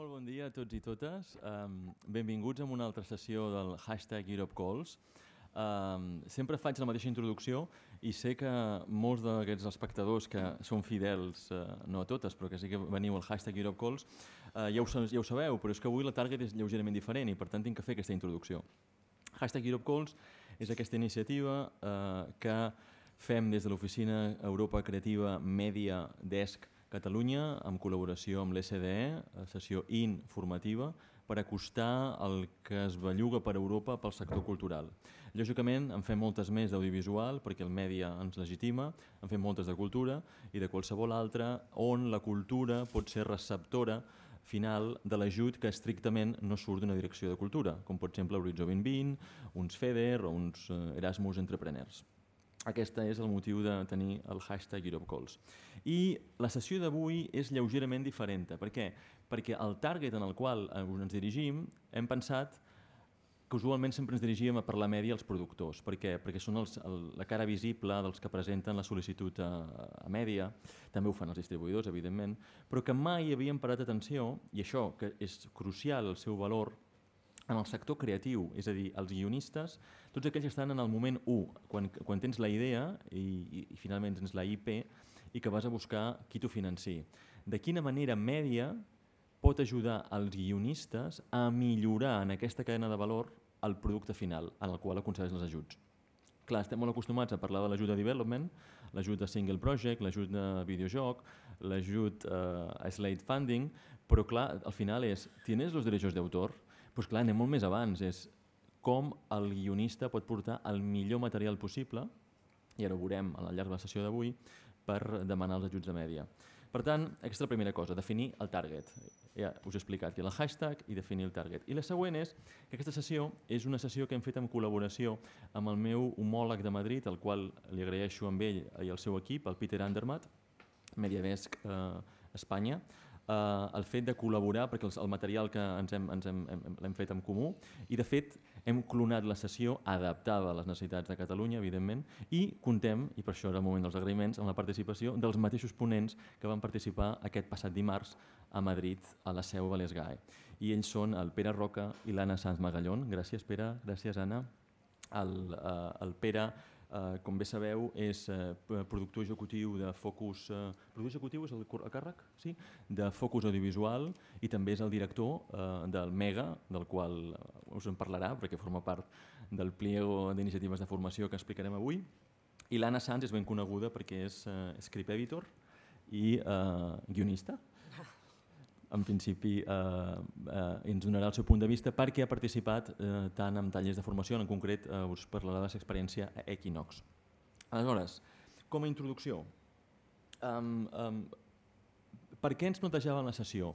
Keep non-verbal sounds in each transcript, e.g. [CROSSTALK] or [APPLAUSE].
Molt bon dia a tots i totes. Um, benvinguts a una altra sessió del hashtag Europe Calls. Um, sempre faig la mateixa introducció i sé que molts d'aquests espectadors que són fidels, uh, no a totes, però que sí que veniu al hashtag Europe Calls, uh, ja, ho, ja ho sabeu, però és que avui la target és lleugerament diferent i per tant tinc que fer aquesta introducció. Hashtag Europe Calls és aquesta iniciativa uh, que fem des de l'oficina Europa Creativa Media Desk Catalunya, amb col·laboració amb l'SDE, sessió informativa, per acostar el que es belluga per Europa pel sector cultural. Lògicament, en fem moltes més d'audiovisual, perquè el mèdia ens legitima, en fem moltes de cultura i de qualsevol altra on la cultura pot ser receptora final de l'ajut que estrictament no surt d'una direcció de cultura, com per exemple l'Horitzó 2020, uns FEDER o uns eh, Erasmus Entrepreneurs. Aquest és el motiu de tenir el hashtag Europe Calls. I la sessió d'avui és lleugerament diferent. Per què? Perquè el target en el qual ens dirigim hem pensat que usualment sempre ens dirigíem a parlar mèdia als productors. Per què? Perquè són els, el, la cara visible dels que presenten la sol·licitud a, a mèdia, també ho fan els distribuïdors, evidentment, però que mai havien parat atenció, i això que és crucial el seu valor, en el sector creatiu, és a dir, els guionistes, tots aquells que estan en el moment 1, quan, quan tens la idea i, i, i finalment tens la IP, i que vas a buscar qui t'ho financi. De quina manera mèdia pot ajudar els guionistes a millorar en aquesta cadena de valor el producte final en el qual aconsegueix els ajuts. Clar, estem molt acostumats a parlar de l'ajuda de development, l'ajut de single project, l'ajut de videojoc, l'ajut eh, a slate funding, però clar, al final és, tens els drets d'autor? Doncs pues clar, anem molt més abans, és com el guionista pot portar el millor material possible, i ara ho veurem al llarg de la sessió d'avui, per demanar els ajuts de mèdia. Per tant, aquesta és la primera cosa, definir el target. Ja us he explicat el hashtag i definir el target. I la següent és que aquesta sessió és una sessió que hem fet en col·laboració amb el meu homòleg de Madrid, el qual li agraeixo amb ell i el seu equip, el Peter Andermatt, Mediavesc eh, Espanya, eh, el fet de col·laborar, perquè el material que ens hem, ens hem, hem, hem fet en comú, i de fet hem clonat la sessió adaptada a les necessitats de Catalunya, evidentment, i contem, i per això era el moment dels agraïments, amb la participació dels mateixos ponents que van participar aquest passat dimarts a Madrid, a la seu Valesgae. I ells són el Pere Roca i l'Anna Sanz Magallón. Gràcies, Pere. Gràcies, Anna. El, eh, el Pere Eh, com bé sabeu, és eh, productor executiu de Focus... Eh, productor executiu és el, càrrec, sí? De Focus Audiovisual i també és el director eh, del MEGA, del qual eh, us en parlarà, perquè forma part del pliego d'iniciatives de formació que explicarem avui. I l'Anna Sanz és ben coneguda perquè és eh, script editor i eh, guionista, en principi eh, eh, ens donarà el seu punt de vista perquè ha participat eh, tant en tallers de formació, en concret eh, us parlarà de la seva experiència a Equinox. Aleshores, com a introducció, um, um, per què ens plantejava la sessió?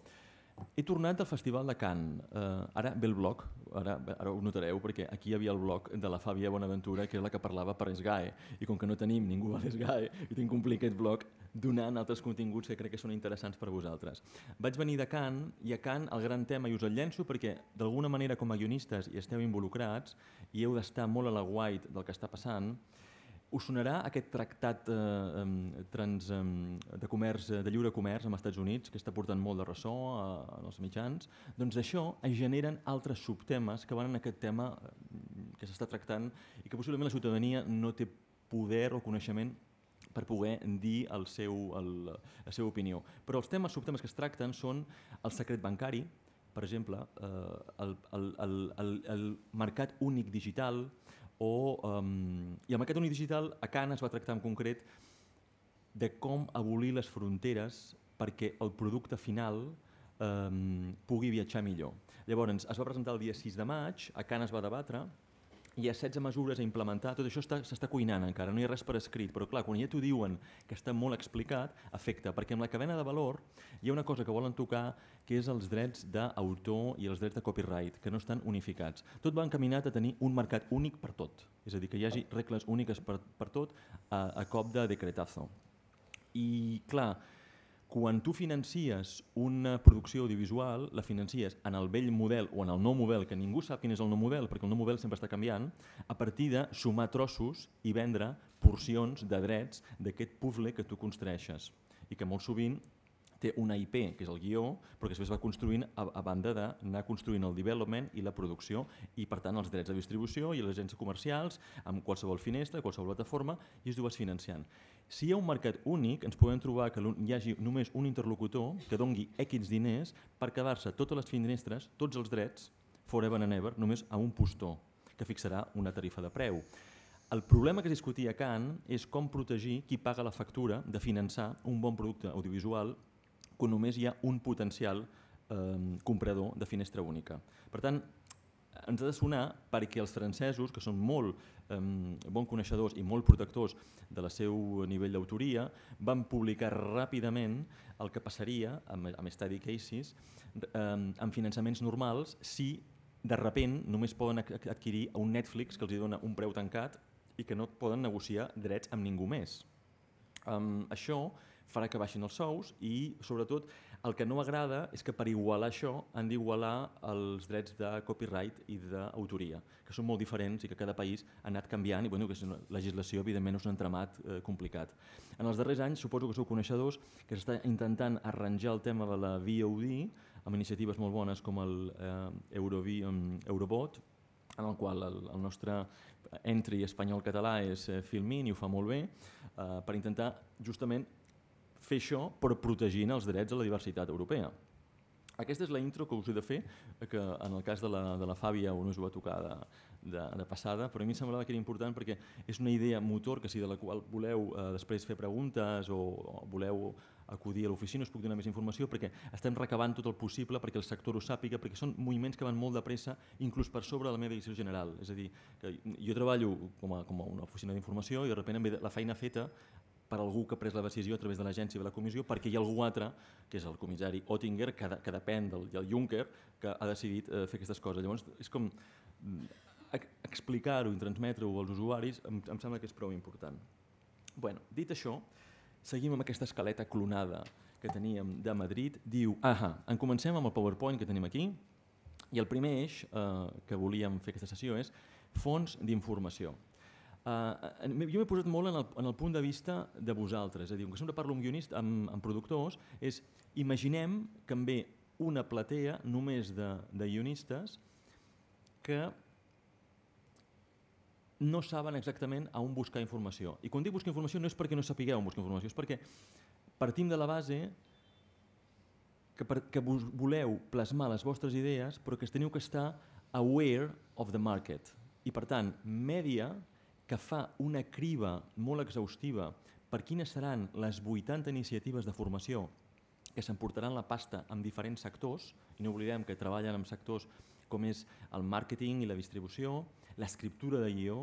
He tornat al Festival de Cannes, eh, ara ve el bloc, ara, ara ho notareu, perquè aquí hi havia el bloc de la Fàbia Bonaventura, que era la que parlava per Esgae, i com que no tenim ningú a l'Esgae, i tinc que complir aquest bloc, donant altres continguts que crec que són interessants per a vosaltres. Vaig venir de Can, i a Can el gran tema, i us el llenço perquè d'alguna manera com a guionistes hi esteu involucrats i heu d'estar molt a la guait del que està passant, us sonarà aquest tractat eh, trans, eh, de comerç de lliure comerç amb els Estats Units, que està portant molt de ressò eh, en els mitjans, doncs d'això es generen altres subtemes que van en aquest tema eh, que s'està tractant i que possiblement la ciutadania no té poder o coneixement per poder dir el seu, el, la seva opinió. Però els temes, subtemes que es tracten són el secret bancari, per exemple, eh, el, el, el, el, el mercat únic digital, o, um, i el mercat únic digital a Cannes va tractar en concret de com abolir les fronteres perquè el producte final um, pugui viatjar millor. Llavors, es va presentar el dia 6 de maig, a Cannes va debatre, hi ha 16 mesures a implementar, tot això s'està cuinant encara, no hi ha res per escrit, però clar, quan ja t'ho diuen que està molt explicat, afecta, perquè amb la cadena de valor hi ha una cosa que volen tocar, que és els drets d'autor i els drets de copyright, que no estan unificats. Tot va encaminat a tenir un mercat únic per tot, és a dir, que hi hagi regles úniques per, per tot a, a cop de decretazo. I clar, quan tu financies una producció audiovisual, la financies en el vell model o en el nou model, que ningú sap quin és el nou model, perquè el nou model sempre està canviant, a partir de sumar trossos i vendre porcions de drets d'aquest puzzle que tu construeixes i que molt sovint té una IP, que és el guió, però que després va construint a, a banda d'anar construint el development i la producció i, per tant, els drets de distribució i les agències comercials amb qualsevol finestra, qualsevol plataforma, i es dues vas financiant. Si hi ha un mercat únic, ens podem trobar que hi hagi només un interlocutor que dongui equips diners per quedar-se totes les finestres, tots els drets, forever and ever, només a un postor, que fixarà una tarifa de preu. El problema que es discutia a Kant és com protegir qui paga la factura de finançar un bon producte audiovisual quan només hi ha un potencial eh, comprador de finestra única. Per tant, ens ha de sonar perquè els francesos, que són molt bon coneixedors i molt protectors de la seu nivell d'autoria, van publicar ràpidament el que passaria amb, amb study cases eh, amb finançaments normals si de repent només poden adquirir un Netflix que els dona un preu tancat i que no poden negociar drets amb ningú més. Um, això farà que baixin els sous i, sobretot, el que no m'agrada és que per igualar això han d'igualar els drets de copyright i d'autoria, que són molt diferents i que cada país ha anat canviant i bueno, que és una legislació, evidentment, és un entramat eh, complicat. En els darrers anys, suposo que sou coneixedors, que s'està intentant arranjar el tema de la VOD amb iniciatives molt bones com el eh, Eurovi, um, Eurobot, en el qual el, el nostre entry espanyol-català és eh, Filmin i ho fa molt bé, eh, per intentar justament fer això però protegint els drets a la diversitat europea. Aquesta és la intro que us he de fer, que en el cas de la, de la Fàbia on us ho va tocar de, de, de passada, però a mi em semblava que era important perquè és una idea motor que si de la qual voleu eh, després fer preguntes o, o voleu acudir a l'oficina us puc donar més informació perquè estem recabant tot el possible perquè el sector ho sàpiga, perquè són moviments que van molt de pressa, inclús per sobre de la meva direcció general. És a dir, que jo treballo com a, com a una oficina d'informació i de sobte em ve la feina feta per algú que ha pres la decisió a través de l'agència de la comissió, perquè hi ha algú altre, que és el comissari Ottinger, que, de, que depèn del, del Juncker, que ha decidit eh, fer aquestes coses. Llavors, és com mm, explicar-ho i transmetre-ho als usuaris em, em sembla que és prou important. Bueno, dit això, seguim amb aquesta escaleta clonada que teníem de Madrid. Diu, ahà, en comencem amb el PowerPoint que tenim aquí, i el primer eix eh, que volíem fer aquesta sessió és fons d'informació eh, jo m'he posat molt en el, en el punt de vista de vosaltres, és a dir, que sempre parlo amb guionistes, amb, amb productors, és imaginem que em ve una platea només de, de guionistes que no saben exactament a on buscar informació. I quan dic buscar informació no és perquè no sapigueu on buscar informació, és perquè partim de la base que, per, que voleu plasmar les vostres idees però que teniu que estar aware of the market. I per tant, mèdia que fa una criba molt exhaustiva per quines seran les 80 iniciatives de formació que s'emportaran la pasta en diferents sectors, i no oblidem que treballen amb sectors com és el màrqueting i la distribució, l'escriptura de guió,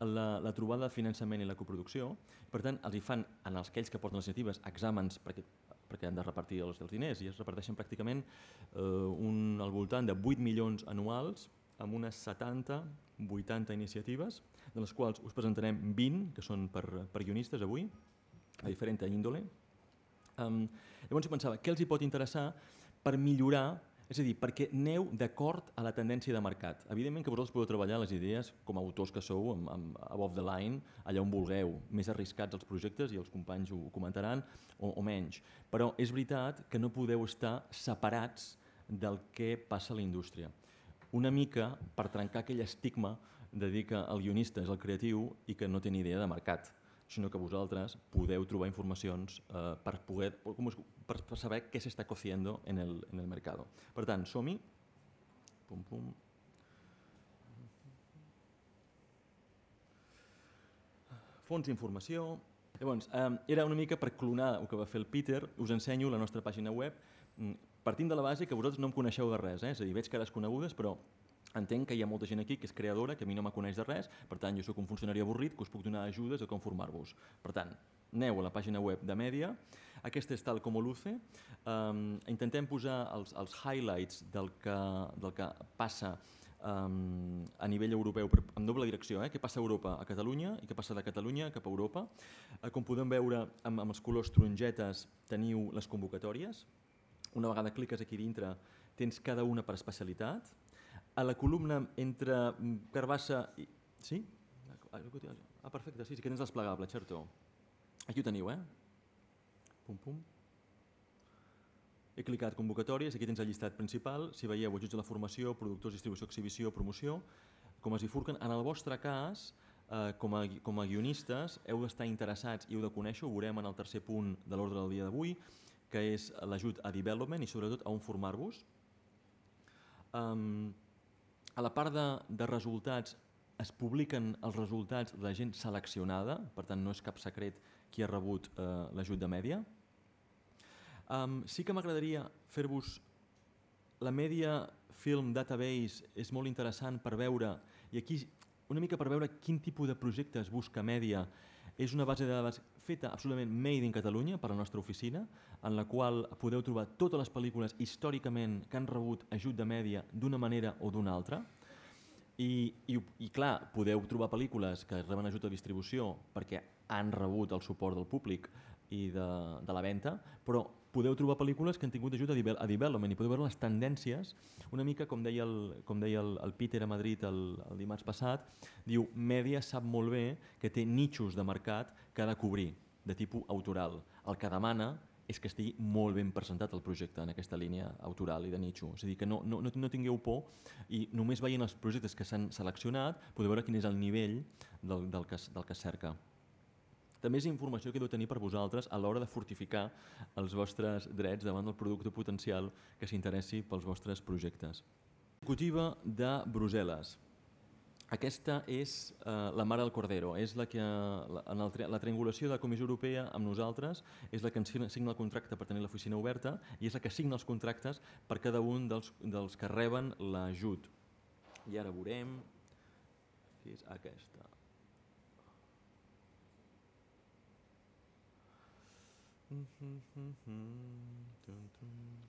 la, la trobada de finançament i la coproducció. Per tant, els hi fan, en els aquells que porten les iniciatives, exàmens perquè, perquè han de repartir els, els diners, i es reparteixen pràcticament eh, un, al voltant de 8 milions anuals amb unes 70-80 iniciatives, de les quals us presentarem 20, que són per, per guionistes avui, a diferent índole. Um, llavors jo pensava, què els hi pot interessar per millorar és a dir, perquè neu d'acord a la tendència de mercat. Evidentment que vosaltres podeu treballar les idees com a autors que sou, amb, amb above the line, allà on vulgueu, més arriscats els projectes, i els companys ho, comentaran, o, o menys. Però és veritat que no podeu estar separats del que passa a la indústria. Una mica per trencar aquell estigma de dir que el guionista és el creatiu i que no té ni idea de mercat, sinó que vosaltres podeu trobar informacions eh, per, poder, per, per saber què s'està cociendo en el, en el mercado. Per tant, som-hi. Pum, pum. Fons d'informació. Llavors, eh, era una mica per clonar el que va fer el Peter, us ensenyo la nostra pàgina web, mm, partint de la base que vosaltres no em coneixeu de res, eh? és a dir, veig cares conegudes, però Entenc que hi ha molta gent aquí que és creadora, que a mi no me coneix de res, per tant, jo sóc un funcionari avorrit que us puc donar ajudes a com formar-vos. Per tant, aneu a la pàgina web de Mèdia. aquesta és tal com Luce, um, intentem posar els, els highlights del que, del que passa um, a nivell europeu, en doble direcció, eh? què passa a Europa a Catalunya i què passa de Catalunya cap a Europa. Uh, com podem veure, amb, amb els colors tarongetes teniu les convocatòries. Una vegada cliques aquí dintre, tens cada una per especialitat, a la columna entre carbassa i... Sí? Ah, perfecte, sí, sí que tens desplegable, xerto. Aquí ho teniu, eh? Pum, pum. He clicat convocatòries, aquí tens el llistat principal. Si veieu, ajuts a la formació, productors, distribució, exhibició, promoció, com es difurquen. En el vostre cas, eh, com, a, com a guionistes, heu d'estar interessats i heu de conèixer, ho veurem en el tercer punt de l'ordre del dia d'avui, que és l'ajut a development i sobretot a on formar-vos. Um, a la part de, de resultats es publiquen els resultats de la gent seleccionada, per tant no és cap secret qui ha rebut eh, l'ajut de mèdia. Um, sí que m'agradaria fer-vos... La Media Film Database és molt interessant per veure, i aquí una mica per veure quin tipus de projectes busca mèdia és una base de dades feta absolutament made in Catalunya per la nostra oficina, en la qual podeu trobar totes les pel·lícules històricament que han rebut ajut de mèdia d'una manera o d'una altra. I, i, I clar, podeu trobar pel·lícules que reben ajut de distribució perquè han rebut el suport del públic i de, de la venda, però podeu trobar pel·lícules que han tingut ajuda a, a development i podeu veure les tendències, una mica com deia el, com deia el, el Peter a Madrid el, el dimarts passat, diu, Media sap molt bé que té nichos de mercat que ha de cobrir, de tipus autoral. El que demana és que estigui molt ben presentat el projecte en aquesta línia autoral i de nicho. És a dir, que no, no, no tingueu por i només veient els projectes que s'han seleccionat podeu veure quin és el nivell del, del, que, del que es cerca. També és informació que heu de tenir per vosaltres a l'hora de fortificar els vostres drets davant del producte potencial que s'interessi pels vostres projectes. Executiva de Brussel·les. Aquesta és eh, la mare del Cordero, és la que la, en el, la triangulació de la Comissió Europea amb nosaltres és la que ens signa el contracte per tenir l'oficina oberta i és la que signa els contractes per cada un dels, dels que reben l'ajut. I ara veurem... Aquí és aquesta.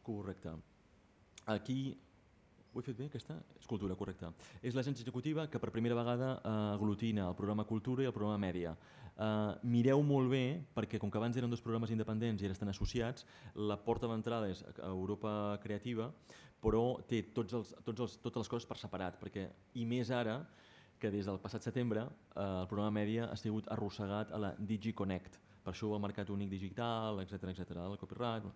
Correcte. Aquí ho he fet bé, aquesta? És cultura, correcte. És l'agència executiva que per primera vegada eh, aglutina el programa Cultura i el programa Mèdia. Eh, mireu molt bé, perquè com que abans eren dos programes independents i ara estan associats, la porta d'entrada és Europa Creativa, però té tots els, tots els, totes les coses per separat, perquè, i més ara, que des del passat setembre eh, el programa Mèdia ha sigut arrossegat a la DigiConnect, per això el mercat únic digital, etc etc, el copyright...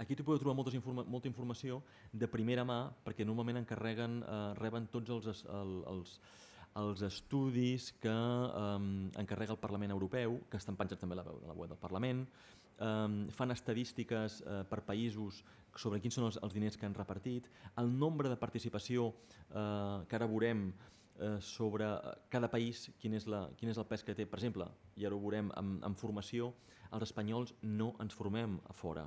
Aquí t'hi podeu trobar molta, informa molta informació de primera mà, perquè normalment encarreguen, eh, reben tots els, els, els, els estudis que eh, encarrega el Parlament Europeu, que estan penjats també a la, a la web del Parlament, eh, fan estadístiques eh, per països sobre quins són els, els diners que han repartit, el nombre de participació eh, que ara veurem Eh, sobre eh, cada país quin és, la, quin és el pes que té. Per exemple, i ara ho veurem amb, amb formació, els espanyols no ens formem a fora.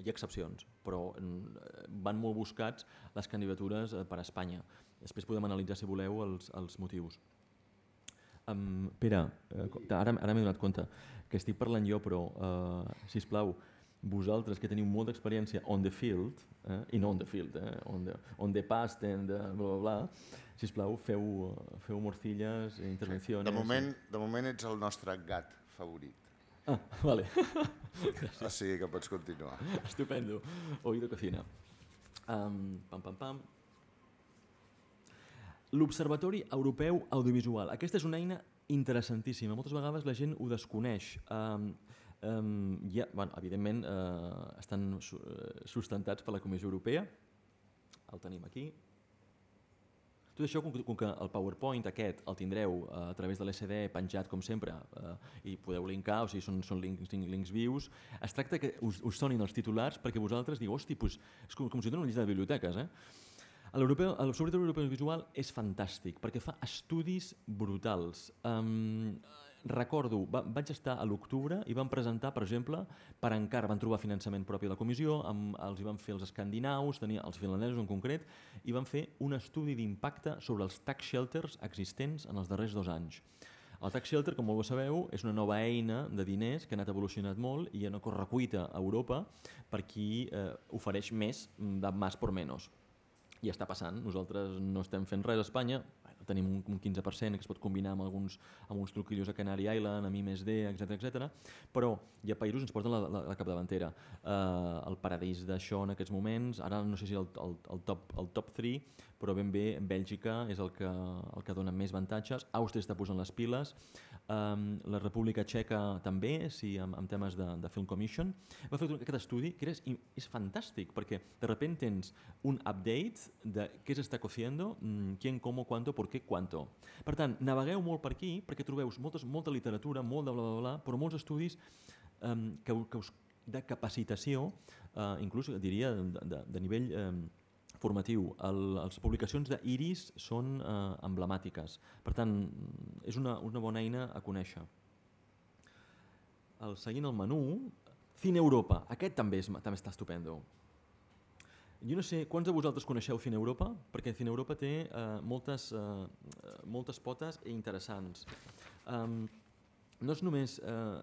Hi ha excepcions, però mm, van molt buscats les candidatures eh, per a Espanya. Després podem analitzar, si voleu, els, els motius. Um, Pere, ara, ara m'he donat compte que estic parlant jo, però, eh, si us plau, vosaltres que teniu molta experiència on the field, eh, i no on the field, eh, on, the, on the past and the bla, bla, bla, sisplau, feu, feu morcilles, intervencions... De moment, eh. de moment ets el nostre gat favorit. Ah, vale. o sigui que pots continuar. Estupendo. Oído cocina. Um, pam, pam, pam. L'Observatori Europeu Audiovisual. Aquesta és una eina interessantíssima. Moltes vegades la gent ho desconeix. Um, Um, ja, bueno, evidentment, eh, estan eh, sustentats per la Comissió Europea. El tenim aquí. Tot això, com que, com que el PowerPoint aquest el tindreu eh, a través de l'SD penjat, com sempre, eh, i podeu linkar, o sigui, són, són links, links, links vius, es tracta que us, us sonin els titulars perquè vosaltres digueu, hosti, pues, és com, com si una llista de biblioteques, eh? el sobretot europeu visual és fantàstic perquè fa estudis brutals. Um, Recordo, va, vaig estar a l'octubre i van presentar, per exemple, per encara van trobar finançament propi de la comissió, amb, els hi van fer els escandinaus, tenia els finlandesos en concret, i van fer un estudi d'impacte sobre els tax shelters existents en els darrers dos anys. El tax shelter, com molt bé sabeu, és una nova eina de diners que ha anat evolucionat molt i ha una correcuita a Europa per qui eh, ofereix més mm, de més por menos i està passant. Nosaltres no estem fent res a Espanya, tenim un, un 15% que es pot combinar amb alguns, amb uns truquillos a Canary Island, a mi més D, etc etc. però hi ha països que ens porten la, la, la capdavantera. Uh, el paradís d'això en aquests moments, ara no sé si el, el, el, top, el top 3, però ben bé Bèlgica és el que, el que dona més avantatges, Àustria està posant les piles, um, la República Txeca també, sí, amb, amb temes de, de Film Commission. Va fer aquest estudi que és, és fantàstic, perquè de sobte tens un update de què s'està cociendo, mm, quién, cómo, cuánto, por qué cuánto. Per tant, navegueu molt per aquí perquè trobeu moltes, molta literatura, molt de bla, bla, bla, però molts estudis um, que, que us, de capacitació, uh, inclús diria de, de, de nivell um, formatiu. El, les publicacions d'Iris són eh, emblemàtiques. Per tant, és una, una bona eina a conèixer. El, seguint el menú, Cine Europa. Aquest també, és, també està estupendo. Jo no sé, quants de vosaltres coneixeu Europa, Perquè Europa té eh, moltes, eh, moltes potes interessants. Um, no és només, eh,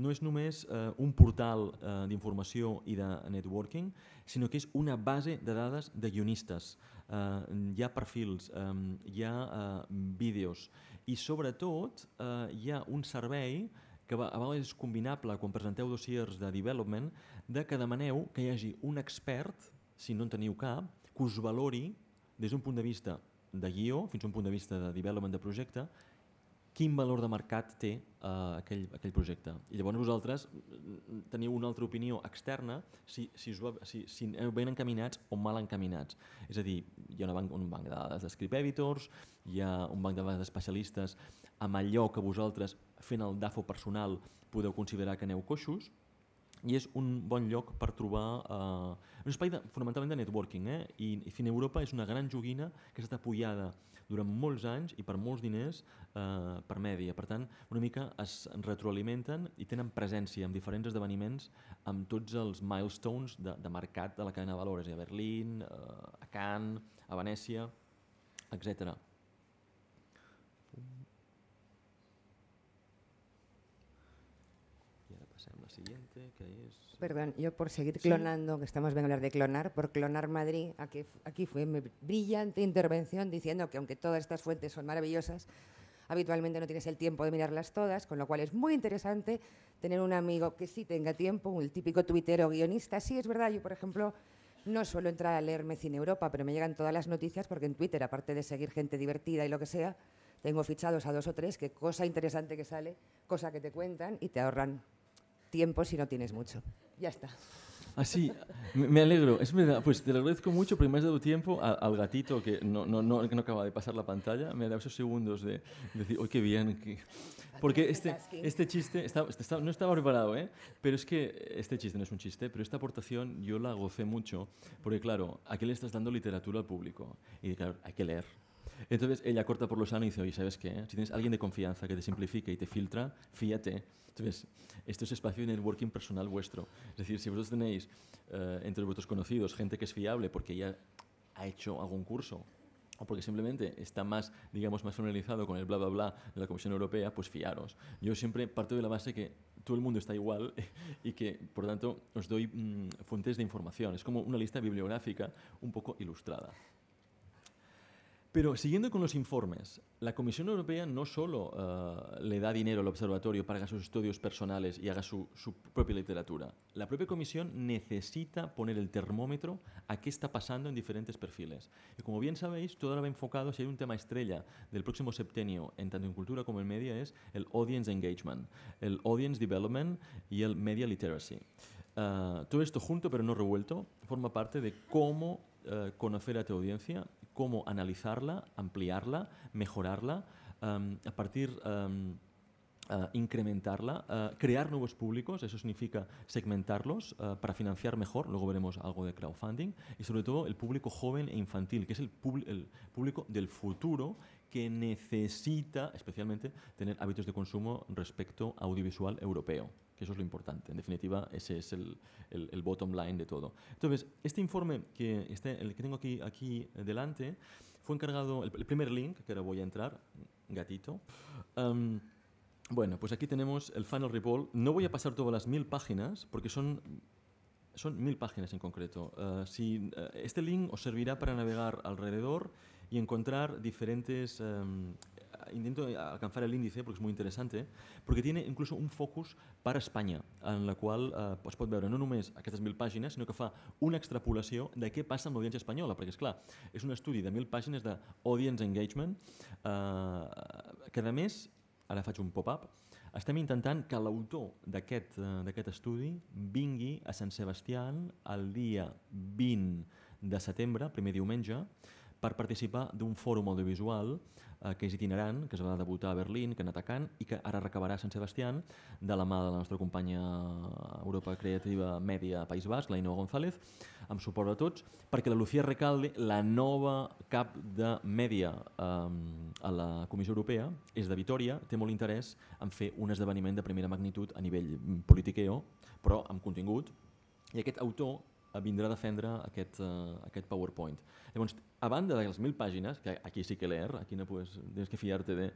no és només eh, un portal eh, d'informació i de networking, sinó que és una base de dades de guionistes. Eh, hi ha perfils, eh, hi ha eh, vídeos i sobretot eh, hi ha un servei que a vegades és combinable quan presenteu dossiers de development, de que demaneu que hi hagi un expert si no en teniu cap, que us valori des d'un punt de vista de guió fins a un punt de vista de development de projecte, quin valor de mercat té uh, aquell, aquell projecte. I llavors vosaltres mm, mm, teniu una altra opinió externa si, si, us va, si, si aneu ben encaminats o mal encaminats. És a dir, hi ha una banc, un banc de dades de editors, hi ha un banc de dades d'especialistes amb allò que vosaltres, fent el DAFO personal, podeu considerar que aneu coixos, i és un bon lloc per trobar eh, un espai de, fonamentalment de networking eh? I, i Europa és una gran joguina que ha estat apoyada durant molts anys i per molts diners eh, per mèdia, per tant una mica es retroalimenten i tenen presència en diferents esdeveniments amb tots els milestones de, de mercat de la cadena de valores, a Berlín, eh, a Cannes, a Venècia, etc. siguiente, que es... Eh. Perdón, yo por seguir clonando, que estamos viendo hablar de clonar, por clonar Madrid, aquí, aquí fue mi brillante intervención diciendo que aunque todas estas fuentes son maravillosas, habitualmente no tienes el tiempo de mirarlas todas, con lo cual es muy interesante tener un amigo que sí tenga tiempo, un típico tuitero guionista. Sí, es verdad, yo por ejemplo no suelo entrar a leerme Cine Europa, pero me llegan todas las noticias porque en Twitter, aparte de seguir gente divertida y lo que sea, tengo fichados a dos o tres que cosa interesante que sale, cosa que te cuentan y te ahorran tiempo si no tienes mucho. Ya está. Así, ah, me alegro. pues te lo agradezco mucho porque me has dado tiempo al gatito que no, no, no, que no acaba de pasar la pantalla. Me ha dado esos segundos de, decir, ¡ay, qué bien! Porque este, este chiste, no estaba preparado, ¿eh? Pero es que este chiste no es un chiste, pero esta aportación yo la gocé mucho porque, claro, aquí le estás dando literatura al público y, claro, hay que leer. Entonces ella corta por los sano y dice, oye, ¿sabes qué? Si tienes alguien de confianza que te simplifique y te filtra, fíate. Entonces, esto es espacio de networking personal vuestro. Es decir, si vosotros tenéis eh, entre vuestros conocidos gente que es fiable porque ella ha hecho algún curso o porque simplemente está más, digamos, más familiarizado con el bla, bla, bla de la Comisión Europea, pues fiaros. Yo siempre parto de la base que todo el mundo está igual [LAUGHS] y que, por tanto, os doy mm, fuentes de información. Es como una lista bibliográfica un poco ilustrada. Pero siguiendo con los informes, la Comisión Europea no solo eh, le da dinero al observatorio para que haga sus estudios personales y haga su, propia literatura. La propia Comisión necesita poner el termómetro a qué está pasando en diferentes perfiles. Y como bien sabéis, todo ahora va enfocado, si hay un tema estrella del próximo septenio, en tanto en cultura como en media, es el audience engagement, el audience development y el media literacy. Eh, todo esto junto pero no revuelto forma parte de cómo eh, conocer a tu audiencia cómo analizarla, ampliarla, mejorarla, em, a partir... Em, eh, incrementarla, eh, crear nuevos públicos, eso significa segmentarlos eh, para financiar mejor, luego veremos algo de crowdfunding, y sobre todo el público joven e infantil, que es el, el público del futuro que necesita especialmente tener hábitos de consumo respecto audiovisual europeo eso es lo importante. En definitiva, ese es el, el, bottom line de todo. Entonces, este informe que, este, el que tengo aquí, aquí delante fue encargado, el, primer link, que ahora voy a entrar, gatito. bueno, pues aquí tenemos el Final Report. No voy a pasar todas las mil páginas, porque son son mil páginas en concreto. Ah, si, ah, este link os servirá para navegar alrededor y encontrar diferentes intento alcanzar el índice, porque es muy interesante, eh? porque tiene incluso un focus para Espanya, en la qual eh, es pot veure no només aquestes mil pàgines, sinó que fa una extrapolació de què passa amb l'audiència espanyola, perquè, és clar, és un estudi de mil pàgines de audience engagement, eh, que, a més, ara faig un pop-up, estem intentant que l'autor d'aquest eh, estudi vingui a Sant Sebastià el dia 20 de setembre, primer diumenge, per participar d'un fòrum audiovisual eh, que és itinerant, que es va debutar a Berlín, que anat a Cannes, i que ara recabarà Sant Sebastián de la mà de la nostra companya eh, Europa Creativa Mèdia País Basc, la Inoa González, amb suport de tots, perquè la Lucía Recalde, la nova cap de mèdia eh, a la Comissió Europea, és de Vitoria, té molt interès en fer un esdeveniment de primera magnitud a nivell mm, politiqueo, però amb contingut, i aquest autor Eh, vindrà a defendre aquest, uh, aquest PowerPoint. Llavors, a banda de les mil pàgines, que aquí sí que l'er, aquí no pots, tens que fiar-te de...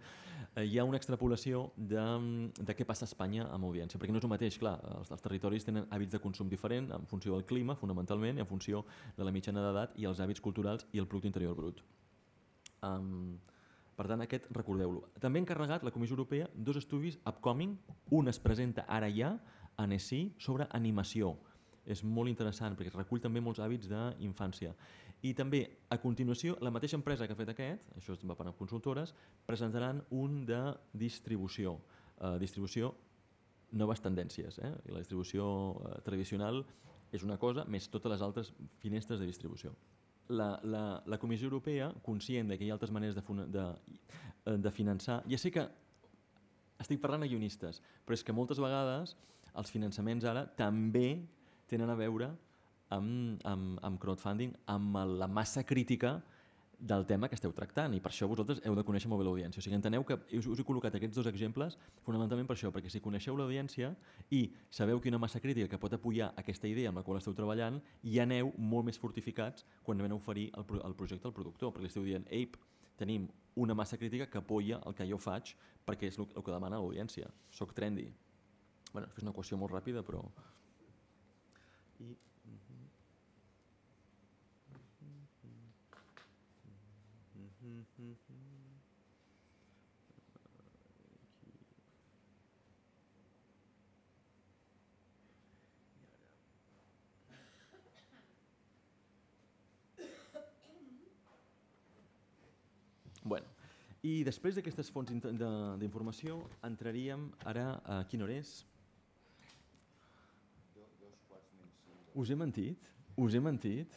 Eh, hi ha una extrapolació de, mm, de què passa a Espanya amb audiència, perquè no és el mateix, clar, els, els territoris tenen hàbits de consum diferent en funció del clima, fonamentalment, i en funció de la mitjana d'edat i els hàbits culturals i el producte interior brut. Um, per tant, aquest recordeu-lo. També ha encarregat la Comissió Europea dos estudis upcoming, un es presenta ara ja, a NSI, sobre animació, és molt interessant perquè recull també molts hàbits d'infància. I també, a continuació, la mateixa empresa que ha fet aquest, això va per a consultores, presentaran un de distribució. Eh, distribució, noves tendències. Eh? I la distribució eh, tradicional és una cosa, més totes les altres finestres de distribució. La, la, la Comissió Europea, conscient que hi ha altres maneres de, de, eh, de finançar, ja sé que estic parlant a guionistes, però és que moltes vegades els finançaments ara també tenen a veure amb, amb, amb crowdfunding, amb la massa crítica del tema que esteu tractant i per això vosaltres heu de conèixer molt bé l'audiència. O sigui, enteneu que us, us he col·locat aquests dos exemples fonamentalment per això, perquè si coneixeu l'audiència i sabeu quina massa crítica que pot apoyar aquesta idea amb la qual esteu treballant, ja aneu molt més fortificats quan anem a oferir el, el projecte al productor, perquè li esteu dient, ei, tenim una massa crítica que apoya el que jo faig perquè és el, el que demana l'audiència. Soc trendy. Bé, és una equació molt ràpida, però... Y. Mhm, mhm, mhm, bueno, i després d'aquestes fonts d'informació entraríem ara a quina hora és? us he mentit? Us he mentit?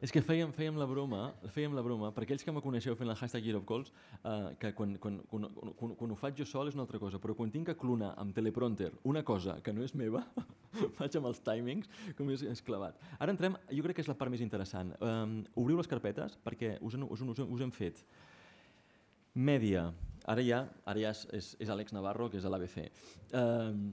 És que fèiem, fèiem la broma, fèiem la broma, per aquells que me coneixeu fent la hashtag Europe Calls, eh, que quan, quan, quan, quan, quan ho faig jo sol és una altra cosa, però quan tinc que clonar amb teleprompter una cosa que no és meva, [LAUGHS] faig amb els timings com és, és clavat. Ara entrem, jo crec que és la part més interessant. Um, obriu les carpetes perquè us, en, us, us, us hem fet mèdia, ara ja, ara ja és, és, és Àlex Navarro, que és a l'ABC. Um,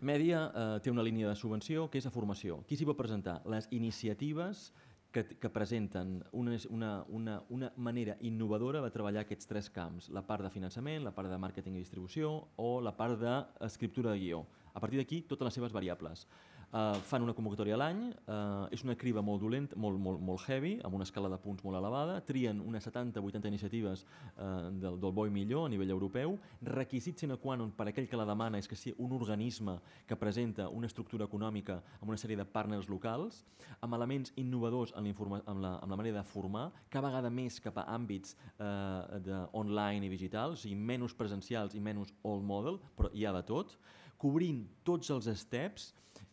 Mèdia eh, té una línia de subvenció que és a formació. Qui s'hi pot presentar? Les iniciatives que, que presenten una, una, una, una manera innovadora de treballar aquests tres camps, la part de finançament, la part de màrqueting i distribució o la part d'escriptura de guió. A partir d'aquí, totes les seves variables. Uh, fan una convocatòria a l'any, uh, és una criba molt dolent, molt, molt, molt heavy, amb una escala de punts molt elevada, trien unes 70-80 iniciatives uh, del, del bo i millor a nivell europeu, requisit sine qua non per aquell que la demana és que sigui un organisme que presenta una estructura econòmica amb una sèrie de partners locals, amb elements innovadors en, amb, la, amb la manera de formar, cada vegada més cap a àmbits eh, de online i digitals, o sigui, menys presencials i menys all model, però hi ha de tot, cobrint tots els steps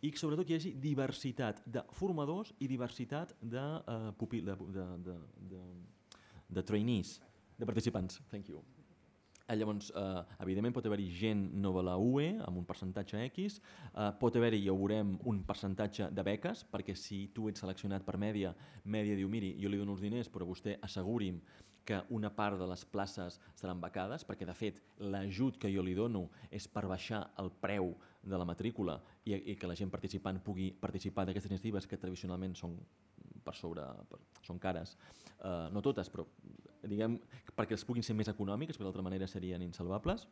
i que sobretot hi hagi diversitat de formadors i diversitat de, uh, eh, pupil, de, de, de, de, de trainees, de participants. Thank you. Eh, llavors, eh, evidentment pot haver-hi gent nova a la UE amb un percentatge X, eh, pot haver-hi, ja ho veurem, un percentatge de beques, perquè si tu ets seleccionat per mèdia, mèdia diu, miri, jo li dono els diners, però vostè asseguri'm que una part de les places seran vacades, perquè de fet l'ajut que jo li dono és per baixar el preu de la matrícula i, i que la gent participant pugui participar d'aquestes iniciatives que tradicionalment són per sobre, per, són cares, uh, no totes, però diguem perquè es puguin ser més econòmiques, perquè d'altra manera serien insalvables,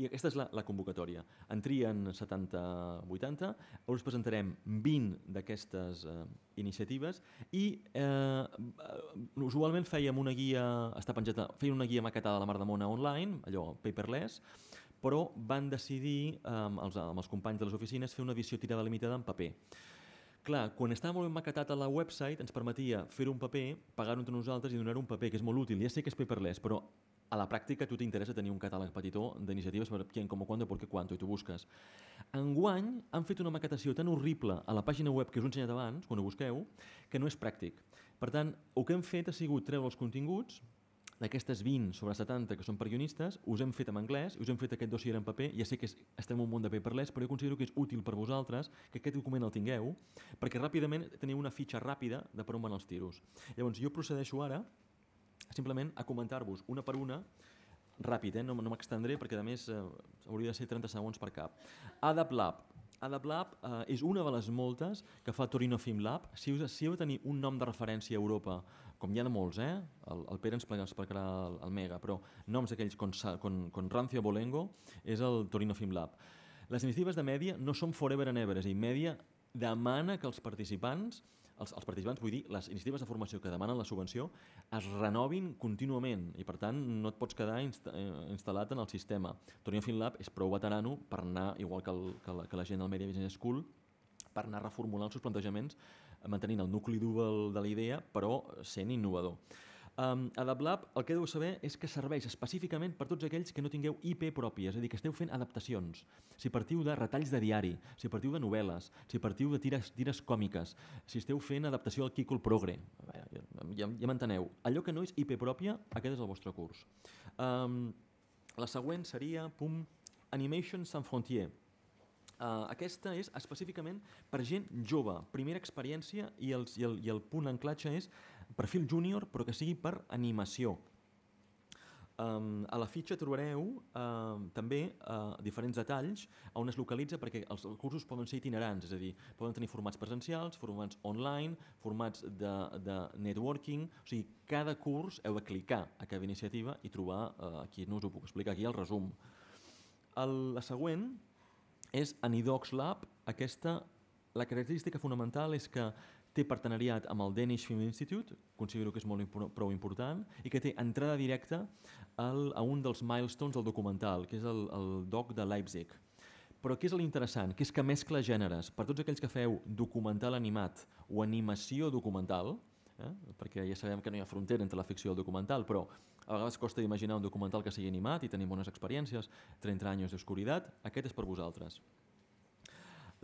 i aquesta és la, la convocatòria. En trien 70-80, us presentarem 20 d'aquestes eh, iniciatives i eh, usualment fèiem una guia, està penjada, fèiem una guia maquetada a la Mar de Mona online, allò paperless, però van decidir, eh, els, amb els companys de les oficines, fer una edició tirada limitada en paper. Clar, quan estava molt ben maquetat a la website ens permetia fer un paper, pagar-ho entre nosaltres i donar un paper, que és molt útil. Ja sé que és paperless, però a la pràctica tu t'interessa tenir un catàleg petitó d'iniciatives per quien, com, quan, per què, quan, i tu busques. Enguany han fet una maquetació tan horrible a la pàgina web que us he ensenyat abans, quan ho busqueu, que no és pràctic. Per tant, el que hem fet ha sigut treure els continguts, d'aquestes 20 sobre 70 que són per guionistes, us hem fet en anglès, us hem fet aquest dossier en paper, ja sé que estem en un món de paperless, però jo considero que és útil per vosaltres que aquest document el tingueu, perquè ràpidament teniu una fitxa ràpida de per on van els tiros. Llavors, jo procedeixo ara simplement a comentar-vos una per una ràpid, eh? no, no m'extendré perquè a més eh, hauria de ser 30 segons per cap. Adap Lab. Adap Lab eh, és una de les moltes que fa Torino Film Lab. Si heu, si heu de tenir un nom de referència a Europa, com hi ha de molts, eh? el, el Pere ens explicarà el, el Mega, però noms aquells con, con, con Rancio Bolengo és el Torino Film Lab. Les iniciatives de Mèdia no són forever and ever, és a dir, Mèdia demana que els participants els, els participants, vull dir, les iniciatives de formació que demanen la subvenció es renovin contínuament i, per tant, no et pots quedar insta eh, instal·lat en el sistema. Torino FinLab és prou veterano per anar, igual que, el, que, la, que la gent del Media Business School, per anar reformulant els seus plantejaments mantenint el nucli dur de la idea, però sent innovador. Um, AdaptLab, el que deu saber és que serveix específicament per tots aquells que no tingueu IP pròpia, és a dir, que esteu fent adaptacions. Si partiu de retalls de diari, si partiu de novel·les, si partiu de tires, tires còmiques, si esteu fent adaptació al Kikul Progre, ja, ja m'enteneu. Allò que no és IP pròpia, aquest és el vostre curs. Um, la següent seria pum, Animation Sans Frontier. Uh, aquesta és específicament per gent jove, primera experiència i, els, i, el, i el punt d'anclatge és perfil júnior però que sigui per animació. Um, a la fitxa trobareu uh, també uh, diferents detalls on es localitza perquè els cursos poden ser itinerants, és a dir, poden tenir formats presencials, formats online, formats de, de networking, o sigui, cada curs heu de clicar a cada iniciativa i trobar, uh, aquí no us ho puc explicar, aquí el resum. El, la següent és Anidox Lab, aquesta la característica fonamental és que té partenariat amb el Danish Film Institute, considero que és molt impor prou important, i que té entrada directa al, a un dels milestones del documental, que és el, el doc de Leipzig. Però què és l'interessant? Que és que mescla gèneres. Per tots aquells que feu documental animat o animació documental, eh? perquè ja sabem que no hi ha frontera entre la ficció i el documental, però a vegades costa imaginar un documental que sigui animat i tenim bones experiències, 30 anys d'oscuritat, aquest és per vosaltres.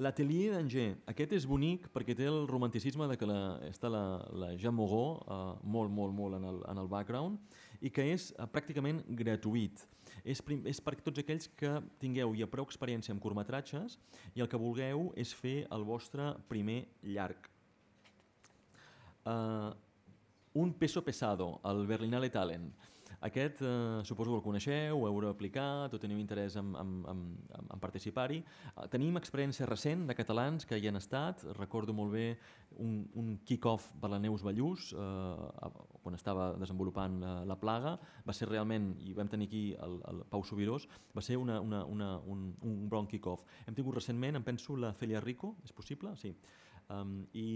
L'atelier d'Angers, aquest és bonic perquè té el romanticisme de que la, està la, la Jean Moreau eh, molt, molt, molt en el, en el background i que és eh, pràcticament gratuït. És, prim, és per tots aquells que tingueu ja prou experiència amb curtmetratges i el que vulgueu és fer el vostre primer llarg. Eh, un peso pesado, el Berlinale Talent. Aquest eh, suposo que el coneixeu, ho haureu aplicat, o teniu interès en, en, en, en participar-hi. Eh, tenim experiència recent de catalans que hi han estat. Recordo molt bé un, un kick-off per la Neus Ballús, eh, quan estava desenvolupant eh, la plaga. Va ser realment, i vam tenir aquí el, el Pau Sobirós, va ser una, una, una, un, un bon kick-off. Hem tingut recentment, em penso, la Celia Rico, és possible? Sí. Um, i,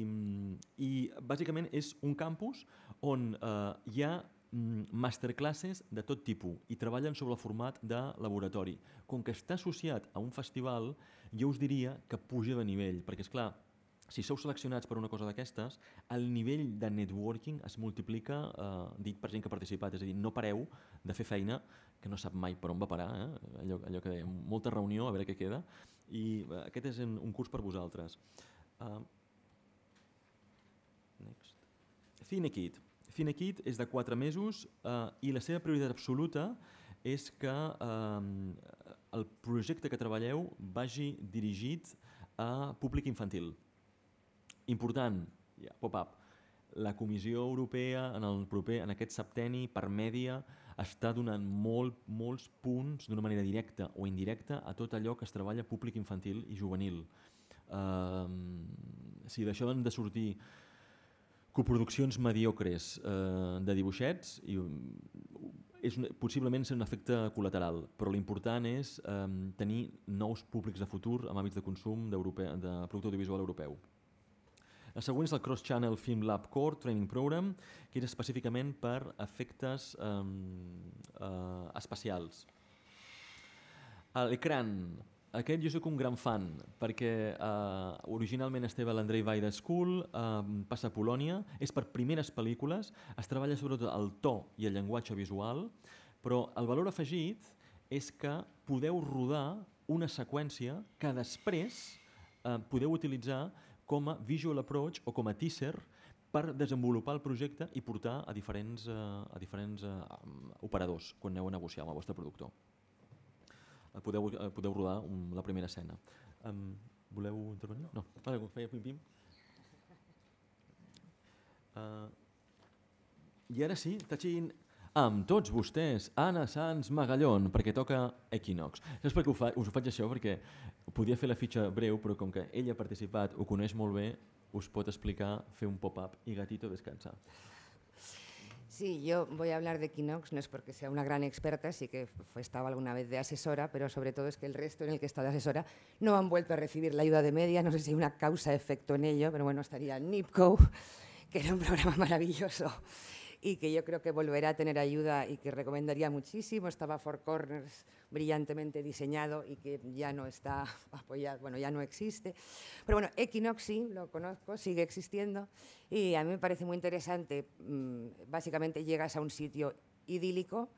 I bàsicament és un campus on eh, hi ha Mm, masterclasses de tot tipus i treballen sobre el format de laboratori. Com que està associat a un festival, jo us diria que puja de nivell, perquè, és clar, si sou seleccionats per una cosa d'aquestes, el nivell de networking es multiplica, eh, dit per gent que ha participat, és a dir, no pareu de fer feina que no sap mai per on va parar, eh? allò, allò que deia, molta reunió, a veure què queda, i eh, aquest és un curs per vosaltres. Uh, next. Cinekit. Cinekit és de 4 mesos eh, i la seva prioritat absoluta és que eh, el projecte que treballeu vagi dirigit a públic infantil. Important, ja, pop-up, la Comissió Europea en el proper, en aquest septeni, per mèdia, està donant molt, molts punts d'una manera directa o indirecta a tot allò que es treballa públic infantil i juvenil. Eh, si d'això han de sortir coproduccions mediocres eh, de dibuixets i mm, és un, possiblement ser un efecte col·lateral, però l'important és eh, tenir nous públics de futur amb hàbits de consum de producte audiovisual europeu. El següent és el Cross Channel Film Lab Core Training Program, que és específicament per efectes ehm, eh, eh, espacials. L'ECRAN, aquest jo sóc un gran fan, perquè eh, originalment esteve a l'Andrei Vaida School, eh, passa a Polònia, és per primeres pel·lícules, es treballa sobretot el to i el llenguatge visual, però el valor afegit és que podeu rodar una seqüència que després eh, podeu utilitzar com a visual approach o com a teaser per desenvolupar el projecte i portar a diferents, eh, a diferents eh, operadors quan aneu a negociar amb el vostre productor. Eh, podeu, eh, podeu rodar un, la primera escena. Um, voleu intervenir? No. Vale, com doncs feia pim-pim. Uh, eh, I ara sí, Tachin, amb tots vostès, Anna Sanz Magallón, perquè toca Equinox. És perquè ho fa, us ho faig això? Perquè podia fer la fitxa breu, però com que ella ha participat, ho coneix molt bé, us pot explicar, fer un pop-up i gatito descansa. Sí, yo voy a hablar de Kinox, no es porque sea una gran experta, sí que estaba alguna vez de asesora, pero sobre todo es que el resto en el que he estado de asesora no han vuelto a recibir la ayuda de media, no sé si hay una causa-efecto en ello, pero bueno, estaría NIPCO, [LAUGHS] que era un programa maravilloso y que yo creo que volverá a tener ayuda y que recomendaría muchísimo. Estaba Four Corners brillantemente diseñado y que ya no está [LAUGHS] apoyado, bueno, ya no existe. Pero bueno, Equinox lo conozco, sigue existiendo y a mí me parece muy interesante. Mm, básicamente llegas a un sitio idílico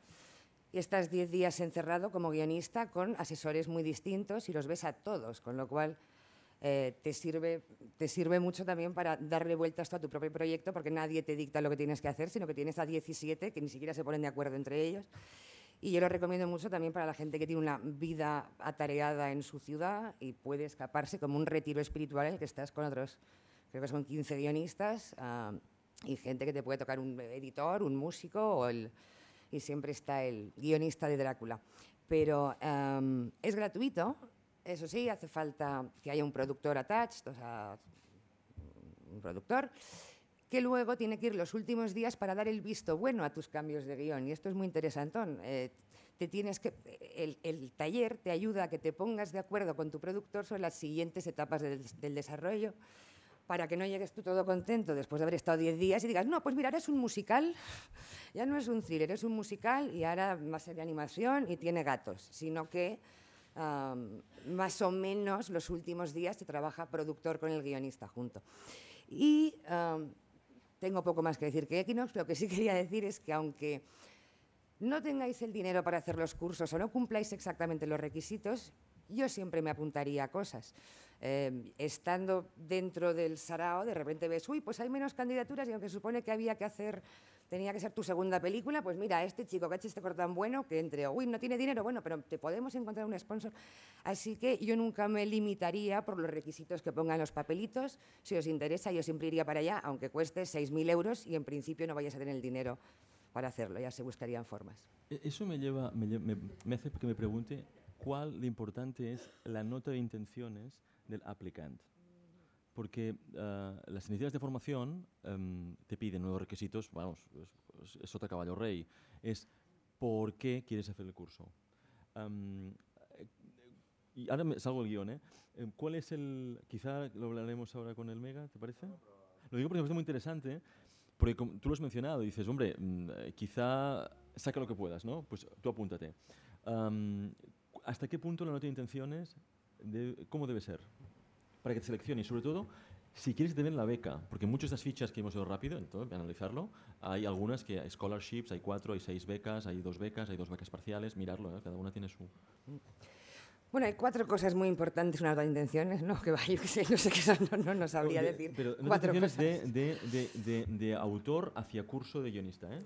y estás diez días encerrado como guionista con asesores muy distintos y los ves a todos, con lo cual eh, te, sirve, te sirve mucho también para darle vueltas a tu propio proyecto, porque nadie te dicta lo que tienes que hacer, sino que tienes a 17 que ni siquiera se ponen de acuerdo entre ellos. Y yo lo recomiendo mucho también para la gente que tiene una vida atareada en su ciudad y puede escaparse como un retiro espiritual en el que estás con otros, creo que son 15 guionistas ah, y gente que te puede tocar un editor, un músico o el, y siempre está el guionista de Drácula. Pero em, es gratuito eso sí, hace falta que haya un productor attached, o sea, un productor, que luego tiene que ir los últimos días para dar el visto bueno a tus cambios de guión. Y esto es muy interesante eh, te tienes que, el, taller te ayuda a que te pongas de acuerdo con tu productor sobre las siguientes etapas del, desarrollo para que no llegues tú todo contento después de haber estado 10 días y digas, no, pues mira, ahora es un musical, [LAUGHS] ya no es un thriller, es un musical y ahora va a ser de animación y tiene gatos, sino que más o menos los últimos días se trabaja productor con el guionista junto. Y tengo poco más que decir que Equinox, lo que sí [LAUGHS] quería decir es que aunque no tengáis el dinero para hacer los cursos o no cumpláis exactamente los requisitos, yo siempre me apuntaría a cosas. Em, estando dentro del Sarao, de repente ves, uy, pues hay menos candidaturas y aunque supone que había que hacer tenía que ser tu segunda película, pues mira, este chico que ha este corto tan bueno, que entre, uy, no tiene dinero, bueno, pero te podemos encontrar un sponsor. Así que yo nunca me limitaría por los requisitos que pongan los papelitos. Si os interesa, yo siempre iría para allá, aunque cueste 6.000 euros y en principio no vayas a tener el dinero para hacerlo, ya se buscarían formas. E-, eso me, lleva, hace que me pregunte cuál de importante es la nota de intenciones del aplicante. Porque ah, las iniciativas de formación em, te piden nuevos requisitos, vamos, es, otra caballo rey, es por qué quieres hacer el curso. Em, eh, y ahora me salgo el guión, ¿eh? Em, ¿Cuál es el...? Quizá lo hablaremos ahora con el Mega, ¿te parece? Lo digo porque es muy interesante, porque tú lo has mencionado, y dices, hombre, mm, eh, quizá saca lo que puedas, ¿no? Pues tú apúntate. ¿Hasta qué punto la nota de intenciones, de, cómo debe ser? para que te seleccione y sobre todo si quieres tener la beca, porque muchas de estas fichas que hemos ido rápido, entonces, analizarlo, hay algunas que hay scholarships, hay cuatro, hay seis becas, hay dos becas, hay dos becas parciales, mirarlo, ¿eh? cada una tiene su... Bueno, hay cuatro cosas muy importantes, una dos intenciones, ¿no? Que vaya, yo sé, no sé qué son, no, sabría decir. Pero cuatro cosas. De, autor hacia curso de guionista, ¿eh?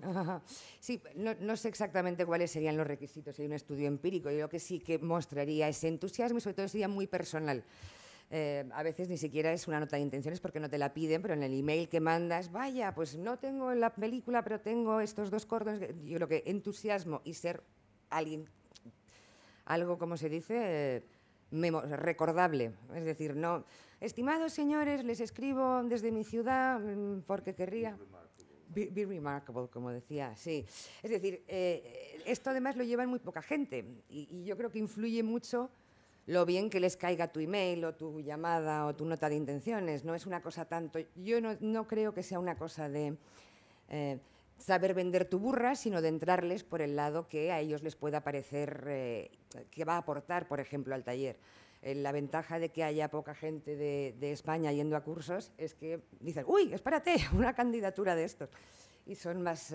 Sí, no, no, sé exactamente cuáles serían los requisitos, hay un estudio empírico, yo creo que sí que mostraría ese entusiasmo y sobre todo sería muy personal. Eh, a veces ni siquiera es una nota de intenciones porque no te la piden, pero en el email que mandas, vaya, pues no tengo la película, pero tengo estos dos cordones. Yo lo que entusiasmo y ser alguien, algo como se dice, recordable. Es decir, no, estimados señores, les escribo desde mi ciudad mm, porque querría. Be, be, remarkable, como decía, sí. Es decir, eh, esto además lo lleva muy poca gente y, y yo creo que influye mucho lo bien que les caiga tu email o tu llamada o tu nota de intenciones. No es una cosa tanto. Yo no, creo que sea una cosa de eh, saber vender tu burra, sino de entrarles por el lado que a ellos les pueda parecer eh, que va a aportar, por ejemplo, al taller. Eh, la ventaja de que haya poca gente de, de España yendo a cursos es que dicen, uy, espérate, [LAUGHS] una candidatura de estos. Y son más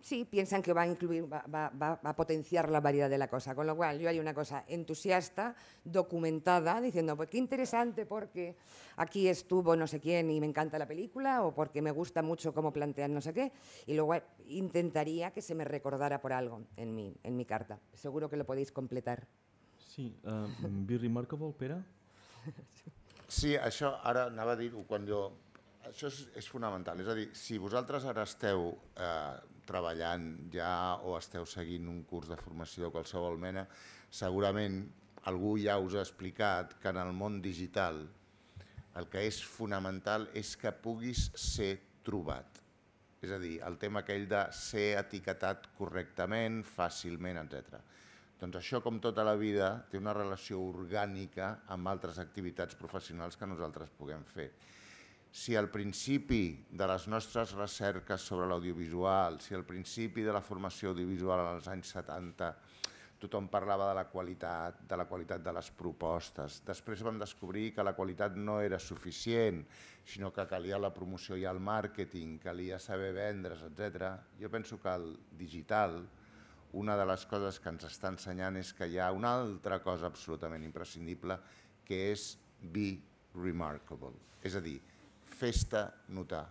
sí piensan que va a incluir, va, a potenciar la variedad de la cosa. Con lo cual, yo hay una cosa entusiasta, documentada, diciendo, pues qué interesante porque aquí estuvo no sé quién y me encanta la película, o porque me gusta mucho cómo plantean no sé qué, y luego intentaría que se me recordara por algo en mi, en mi carta. Seguro que lo podéis completar. Sí, uh, Be Remarkable, Pera. Sí, això ara a dir cuando es si vosaltres ara eh, treballant ja o esteu seguint un curs de formació de qualsevol mena, segurament algú ja us ha explicat que en el món digital el que és fonamental és que puguis ser trobat. És a dir, el tema aquell de ser etiquetat correctament, fàcilment, etc. Doncs això, com tota la vida, té una relació orgànica amb altres activitats professionals que nosaltres puguem fer si al principi de les nostres recerques sobre l'audiovisual, si al principi de la formació audiovisual als anys 70 tothom parlava de la qualitat, de la qualitat de les propostes. Després vam descobrir que la qualitat no era suficient, sinó que calia la promoció i el màrqueting, calia saber vendre's, etc. Jo penso que el digital, una de les coses que ens està ensenyant és que hi ha una altra cosa absolutament imprescindible, que és be remarkable. És a dir, festa notar.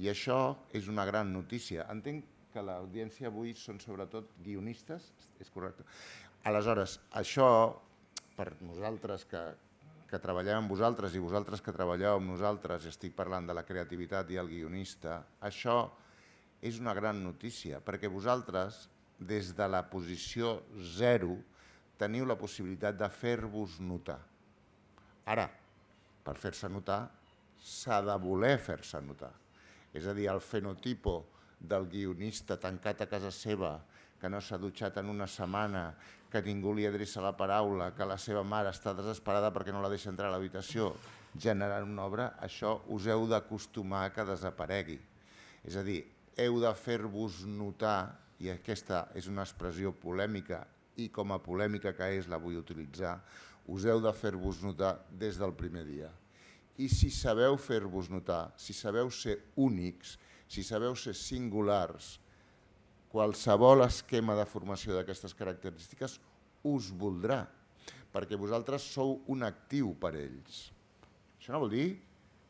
I això és una gran notícia. Entenc que l'audiència avui són sobretot guionistes, és correcte. Aleshores, això, per nosaltres que, que treballem amb vosaltres i vosaltres que treballeu amb nosaltres, estic parlant de la creativitat i el guionista, això és una gran notícia, perquè vosaltres, des de la posició zero, teniu la possibilitat de fer-vos notar. Ara, per fer-se notar, s'ha de voler fer-se notar. És a dir, el fenotipo del guionista tancat a casa seva, que no s'ha dutxat en una setmana, que ningú li adreça la paraula, que la seva mare està desesperada perquè no la deixa entrar a l'habitació, generant una obra, això us heu d'acostumar que desaparegui. És a dir, heu de fer-vos notar, i aquesta és una expressió polèmica, i com a polèmica que és la vull utilitzar, us heu de fer-vos notar des del primer dia. I si sabeu fer-vos notar, si sabeu ser únics, si sabeu ser singulars, qualsevol esquema de formació d'aquestes característiques us voldrà, perquè vosaltres sou un actiu per ells. Això no vol dir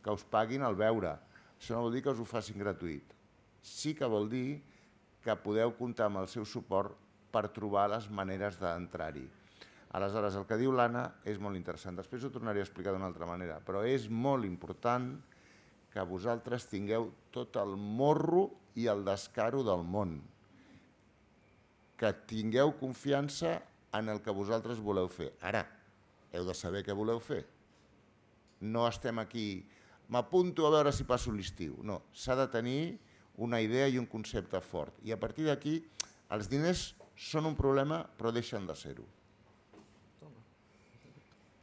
que us paguin al veure, això no vol dir que us ho facin gratuït. Sí que vol dir que podeu comptar amb el seu suport per trobar les maneres d'entrar-hi. Aleshores, el que diu l'Anna és molt interessant. Després ho tornaré a explicar d'una altra manera, però és molt important que vosaltres tingueu tot el morro i el descaro del món. Que tingueu confiança en el que vosaltres voleu fer. Ara, heu de saber què voleu fer. No estem aquí, m'apunto a veure si passo l'estiu. No, s'ha de tenir una idea i un concepte fort. I a partir d'aquí, els diners són un problema, però deixen de ser-ho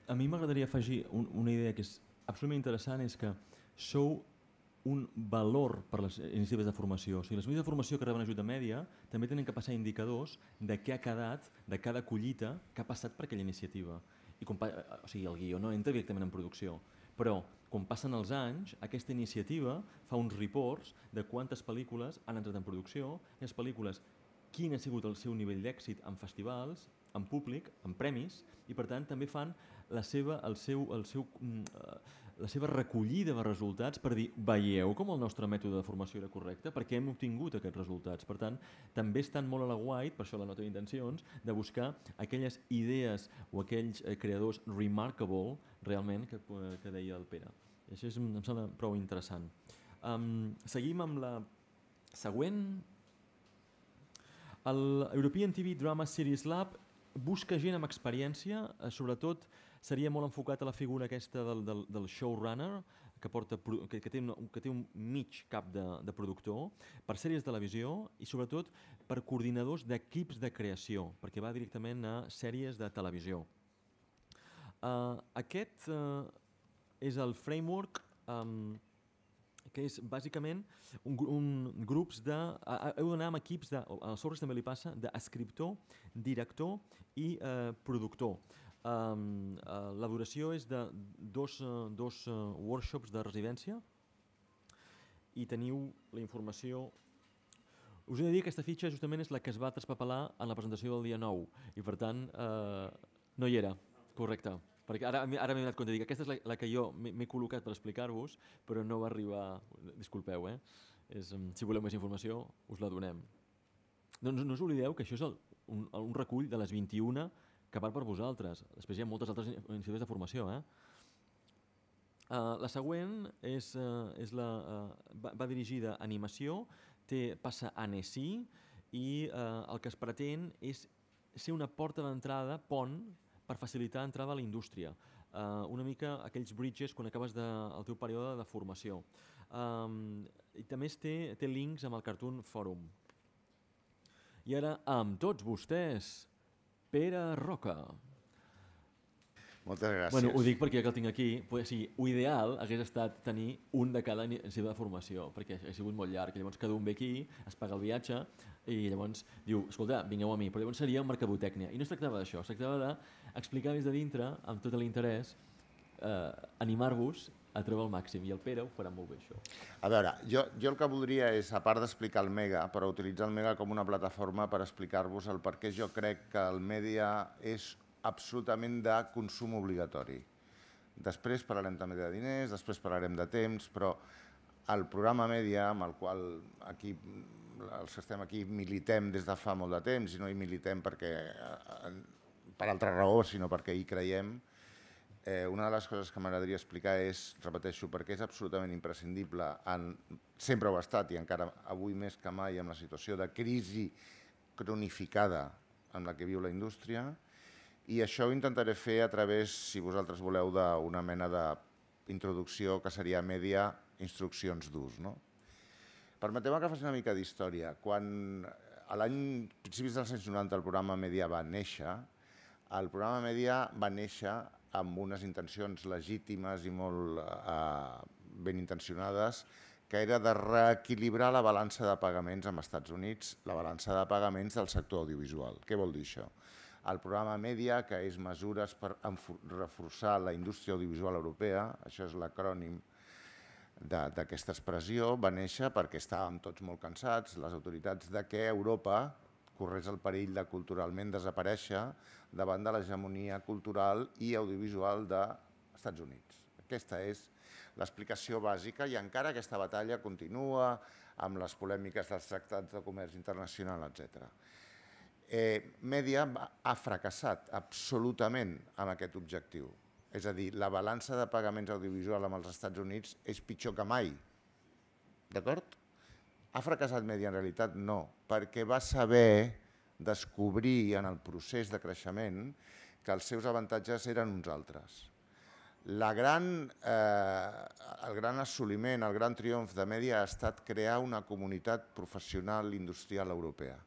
a mi m'agradaria afegir un, una idea que és absolutament interessant, és que sou un valor per les iniciatives de formació. O sigui, les iniciatives de formació que reben ajuda mèdia també tenen que passar indicadors de què ha quedat, de cada collita que ha passat per aquella iniciativa. I com, o sigui, el guió no entra directament en producció, però quan passen els anys, aquesta iniciativa fa uns reports de quantes pel·lícules han entrat en producció, les pel·lícules, quin ha sigut el seu nivell d'èxit en festivals, en públic, en premis, i per tant també fan la seva, el seu, el seu, mm, eh, la seva recollida de resultats per dir veieu com el nostre mètode de formació era correcte, perquè hem obtingut aquests resultats. Per tant, també estan molt a la white, per això la nota d'intencions, de buscar aquelles idees o aquells eh, creadors remarkable, realment, que, eh, que deia el Pere. I això és, em sembla prou interessant. Um, seguim amb la següent. El European TV Drama Series Lab busca gent amb experiència, eh, sobretot seria molt enfocat a la figura aquesta del, del, del showrunner, que, porta, que, que, té un, que té un mig cap de, de productor, per sèries de televisió i sobretot per coordinadors d'equips de creació, perquè va directament a sèries de televisió. Uh, aquest uh, és el framework um, que és bàsicament un, un grups de... Uh, heu d'anar amb equips de... A Sorres també li passa, d'escriptor, director i uh, productor. Um, uh, eh, la duració és de dos, uh, dos uh, workshops de residència i teniu la informació... Us he de dir que aquesta fitxa justament és la que es va traspapelar en la presentació del dia 9 i per tant eh, no hi era, correcte. Perquè ara, ara m'he donat compte, dic, aquesta és la, la que jo m'he col·locat per explicar-vos, però no va arribar... Disculpeu, eh? És, si voleu més informació, us la donem. Doncs no us oblideu que això és el, un, un recull de les 21 que part per vosaltres. Després hi ha moltes altres iniciatives de formació, eh? Uh, la següent és, uh, és la, uh, va, va dirigida a animació, té, passa a NSI i uh, el que es pretén és ser una porta d'entrada, pont, per facilitar entrada a la indústria. Uh, una mica aquells bridges quan acabes de, el teu període de formació. Um, I també es té, té links amb el Cartoon Forum. I ara, amb tots vostès, Pere Roca. Moltes gràcies. Bueno, ho dic perquè ja que el tinc aquí, pues, sí, ho ideal hagués estat tenir un de cada en seva formació, perquè ha sigut molt llarg. Llavors cada un ve aquí, es paga el viatge i llavors diu, escolta, vingueu a mi, però llavors seria mercadotècnia. I no es tractava d'això, es tractava d'explicar des de dintre, amb tot l'interès, eh, animar-vos a treure el màxim, i el Pere ho farà molt bé, això. A veure, jo, jo el que voldria és, a part d'explicar el Mega, però utilitzar el Mega com una plataforma per explicar-vos el per què jo crec que el mèdia és absolutament de consum obligatori. Després parlarem també de diners, després parlarem de temps, però el programa Mèdia, amb el qual aquí, els que estem aquí militem des de fa molt de temps, i no hi militem perquè, eh, eh, per altra raó, sinó perquè hi creiem, eh, una de les coses que m'agradaria explicar és, repeteixo, perquè és absolutament imprescindible, en, sempre ho ha estat i encara avui més que mai amb la situació de crisi cronificada amb la que viu la indústria, i això ho intentaré fer a través, si vosaltres voleu, d'una mena d'introducció que seria mèdia instruccions d'ús. No? Permeteu-me que faci una mica d'història. Quan a l'any principis dels anys 90 el programa Media va néixer, el programa Media va néixer amb unes intencions legítimes i molt eh, ben intencionades, que era de reequilibrar la balança de pagaments amb Estats Units, la balança de pagaments del sector audiovisual. Què vol dir això? El programa Media, que és mesures per reforçar la indústria audiovisual europea, això és l'acrònim d'aquesta expressió, va néixer perquè estàvem tots molt cansats, les autoritats de què Europa corres el perill de culturalment desaparèixer davant de l'hegemonia cultural i audiovisual dels Estats Units. Aquesta és l'explicació bàsica i encara aquesta batalla continua amb les polèmiques dels tractats de comerç internacional, etc. Eh, Mèdia ha fracassat absolutament amb aquest objectiu. És a dir, la balança de pagaments audiovisual amb els Estats Units és pitjor que mai. D'acord? Ha fracassat Mèdia? En realitat no, perquè va saber descobrir en el procés de creixement que els seus avantatges eren uns altres. La gran, eh, el gran assoliment, el gran triomf de Media ha estat crear una comunitat professional industrial europea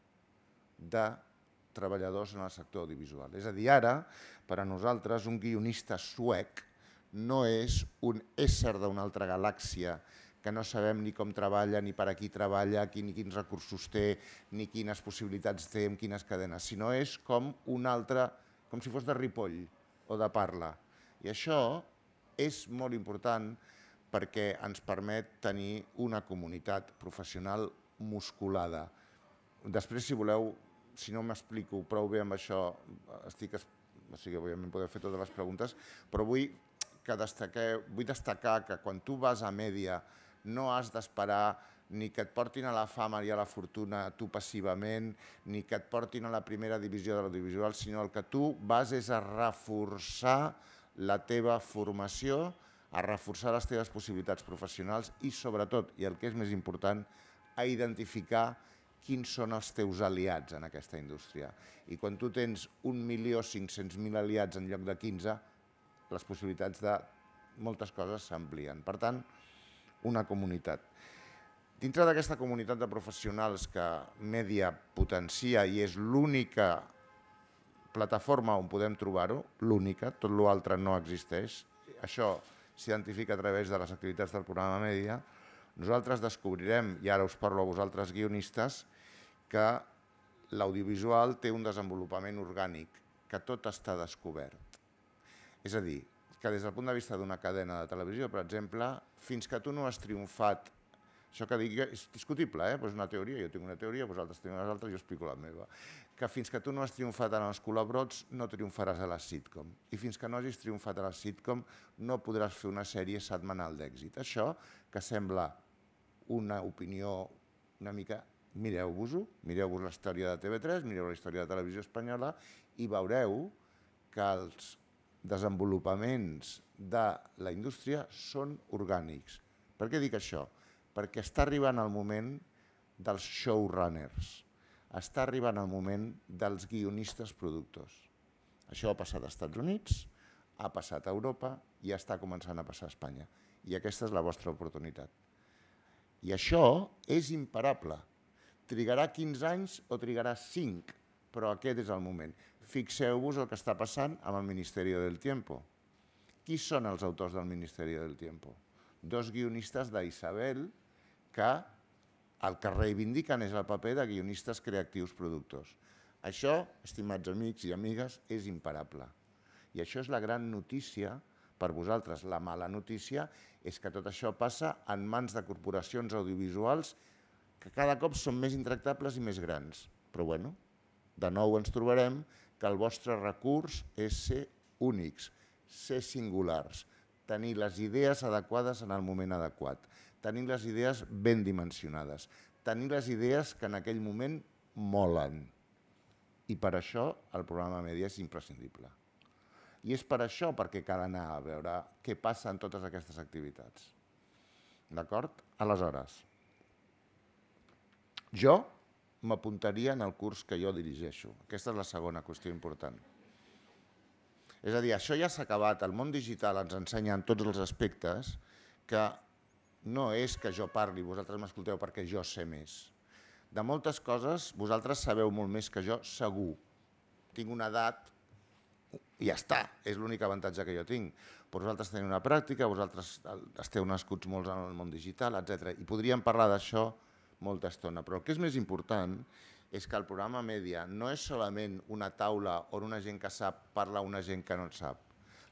de treballadors en el sector audiovisual. És a dir, ara, per a nosaltres, un guionista suec no és un ésser d'una altra galàxia que no sabem ni com treballa, ni per a qui treballa, ni quins recursos té, ni quines possibilitats té, amb quines cadenes, sinó és com un altre, com si fos de Ripoll o de Parla. I això és molt important perquè ens permet tenir una comunitat professional musculada. Després, si voleu, si no m'explico prou bé amb això, estic, o sigui, òbviament podeu fer totes les preguntes, però vull que destaqueu, vull destacar que quan tu vas a Mèdia no has d'esperar ni que et portin a la fama i a la fortuna tu passivament, ni que et portin a la primera divisió de l'audiovisual, sinó el que tu vas és a reforçar la teva formació, a reforçar les teves possibilitats professionals i, sobretot, i el que és més important, a identificar quins són els teus aliats en aquesta indústria. I quan tu tens 1.500.000 aliats en lloc de 15, les possibilitats de moltes coses s'amplien. Per tant, una comunitat. Dintre d'aquesta comunitat de professionals que Mèdia potencia i és l'única plataforma on podem trobar-ho, l'única, tot l'altre no existeix, això s'identifica a través de les activitats del programa Mèdia, nosaltres descobrirem, i ara us parlo a vosaltres guionistes, que l'audiovisual té un desenvolupament orgànic, que tot està descobert. És a dir, que des del punt de vista d'una cadena de televisió, per exemple, fins que tu no has triomfat, això que dic és discutible, eh? és una teoria, jo tinc una teoria, vosaltres teniu les altres, jo explico la meva, que fins que tu no has triomfat en els colabrots no triomfaràs a la sitcom. I fins que no hagis triomfat a la sitcom no podràs fer una sèrie setmanal d'èxit. Això, que sembla una opinió una mica mireu-vos-ho, mireu-vos la història de TV3, mireu la història de Televisió Espanyola i veureu que els desenvolupaments de la indústria són orgànics. Per què dic això? Perquè està arribant el moment dels showrunners, està arribant el moment dels guionistes productors. Això ha passat als Estats Units, ha passat a Europa i està començant a passar a Espanya. I aquesta és la vostra oportunitat. I això és imparable. Trigarà 15 anys o trigarà 5, però aquest és el moment fixeu-vos el que està passant amb el Ministeri del Tiempo. Qui són els autors del Ministeri del Tiempo? Dos guionistes d'Isabel que el que reivindiquen és el paper de guionistes creatius productors. Això, estimats amics i amigues, és imparable. I això és la gran notícia per vosaltres. La mala notícia és que tot això passa en mans de corporacions audiovisuals que cada cop són més intractables i més grans. Però bueno, de nou ens trobarem que el vostre recurs és ser únics, ser singulars, tenir les idees adequades en el moment adequat, tenir les idees ben dimensionades, tenir les idees que en aquell moment molen. I per això el programa Mèdia és imprescindible. I és per això perquè cal anar a veure què passa en totes aquestes activitats. D'acord? Aleshores, jo m'apuntaria en el curs que jo dirigeixo. Aquesta és la segona qüestió important. És a dir, això ja s'ha acabat, el món digital ens ensenya en tots els aspectes que no és que jo parli, vosaltres m'escolteu perquè jo sé més. De moltes coses vosaltres sabeu molt més que jo, segur. Tinc una edat i ja està, és l'únic avantatge que jo tinc. Però vosaltres teniu una pràctica, vosaltres esteu nascuts molts en el món digital, etc. I podríem parlar d'això molta estona, però el que és més important és que el programa Mèdia no és solament una taula on una gent que sap parla a una gent que no en sap.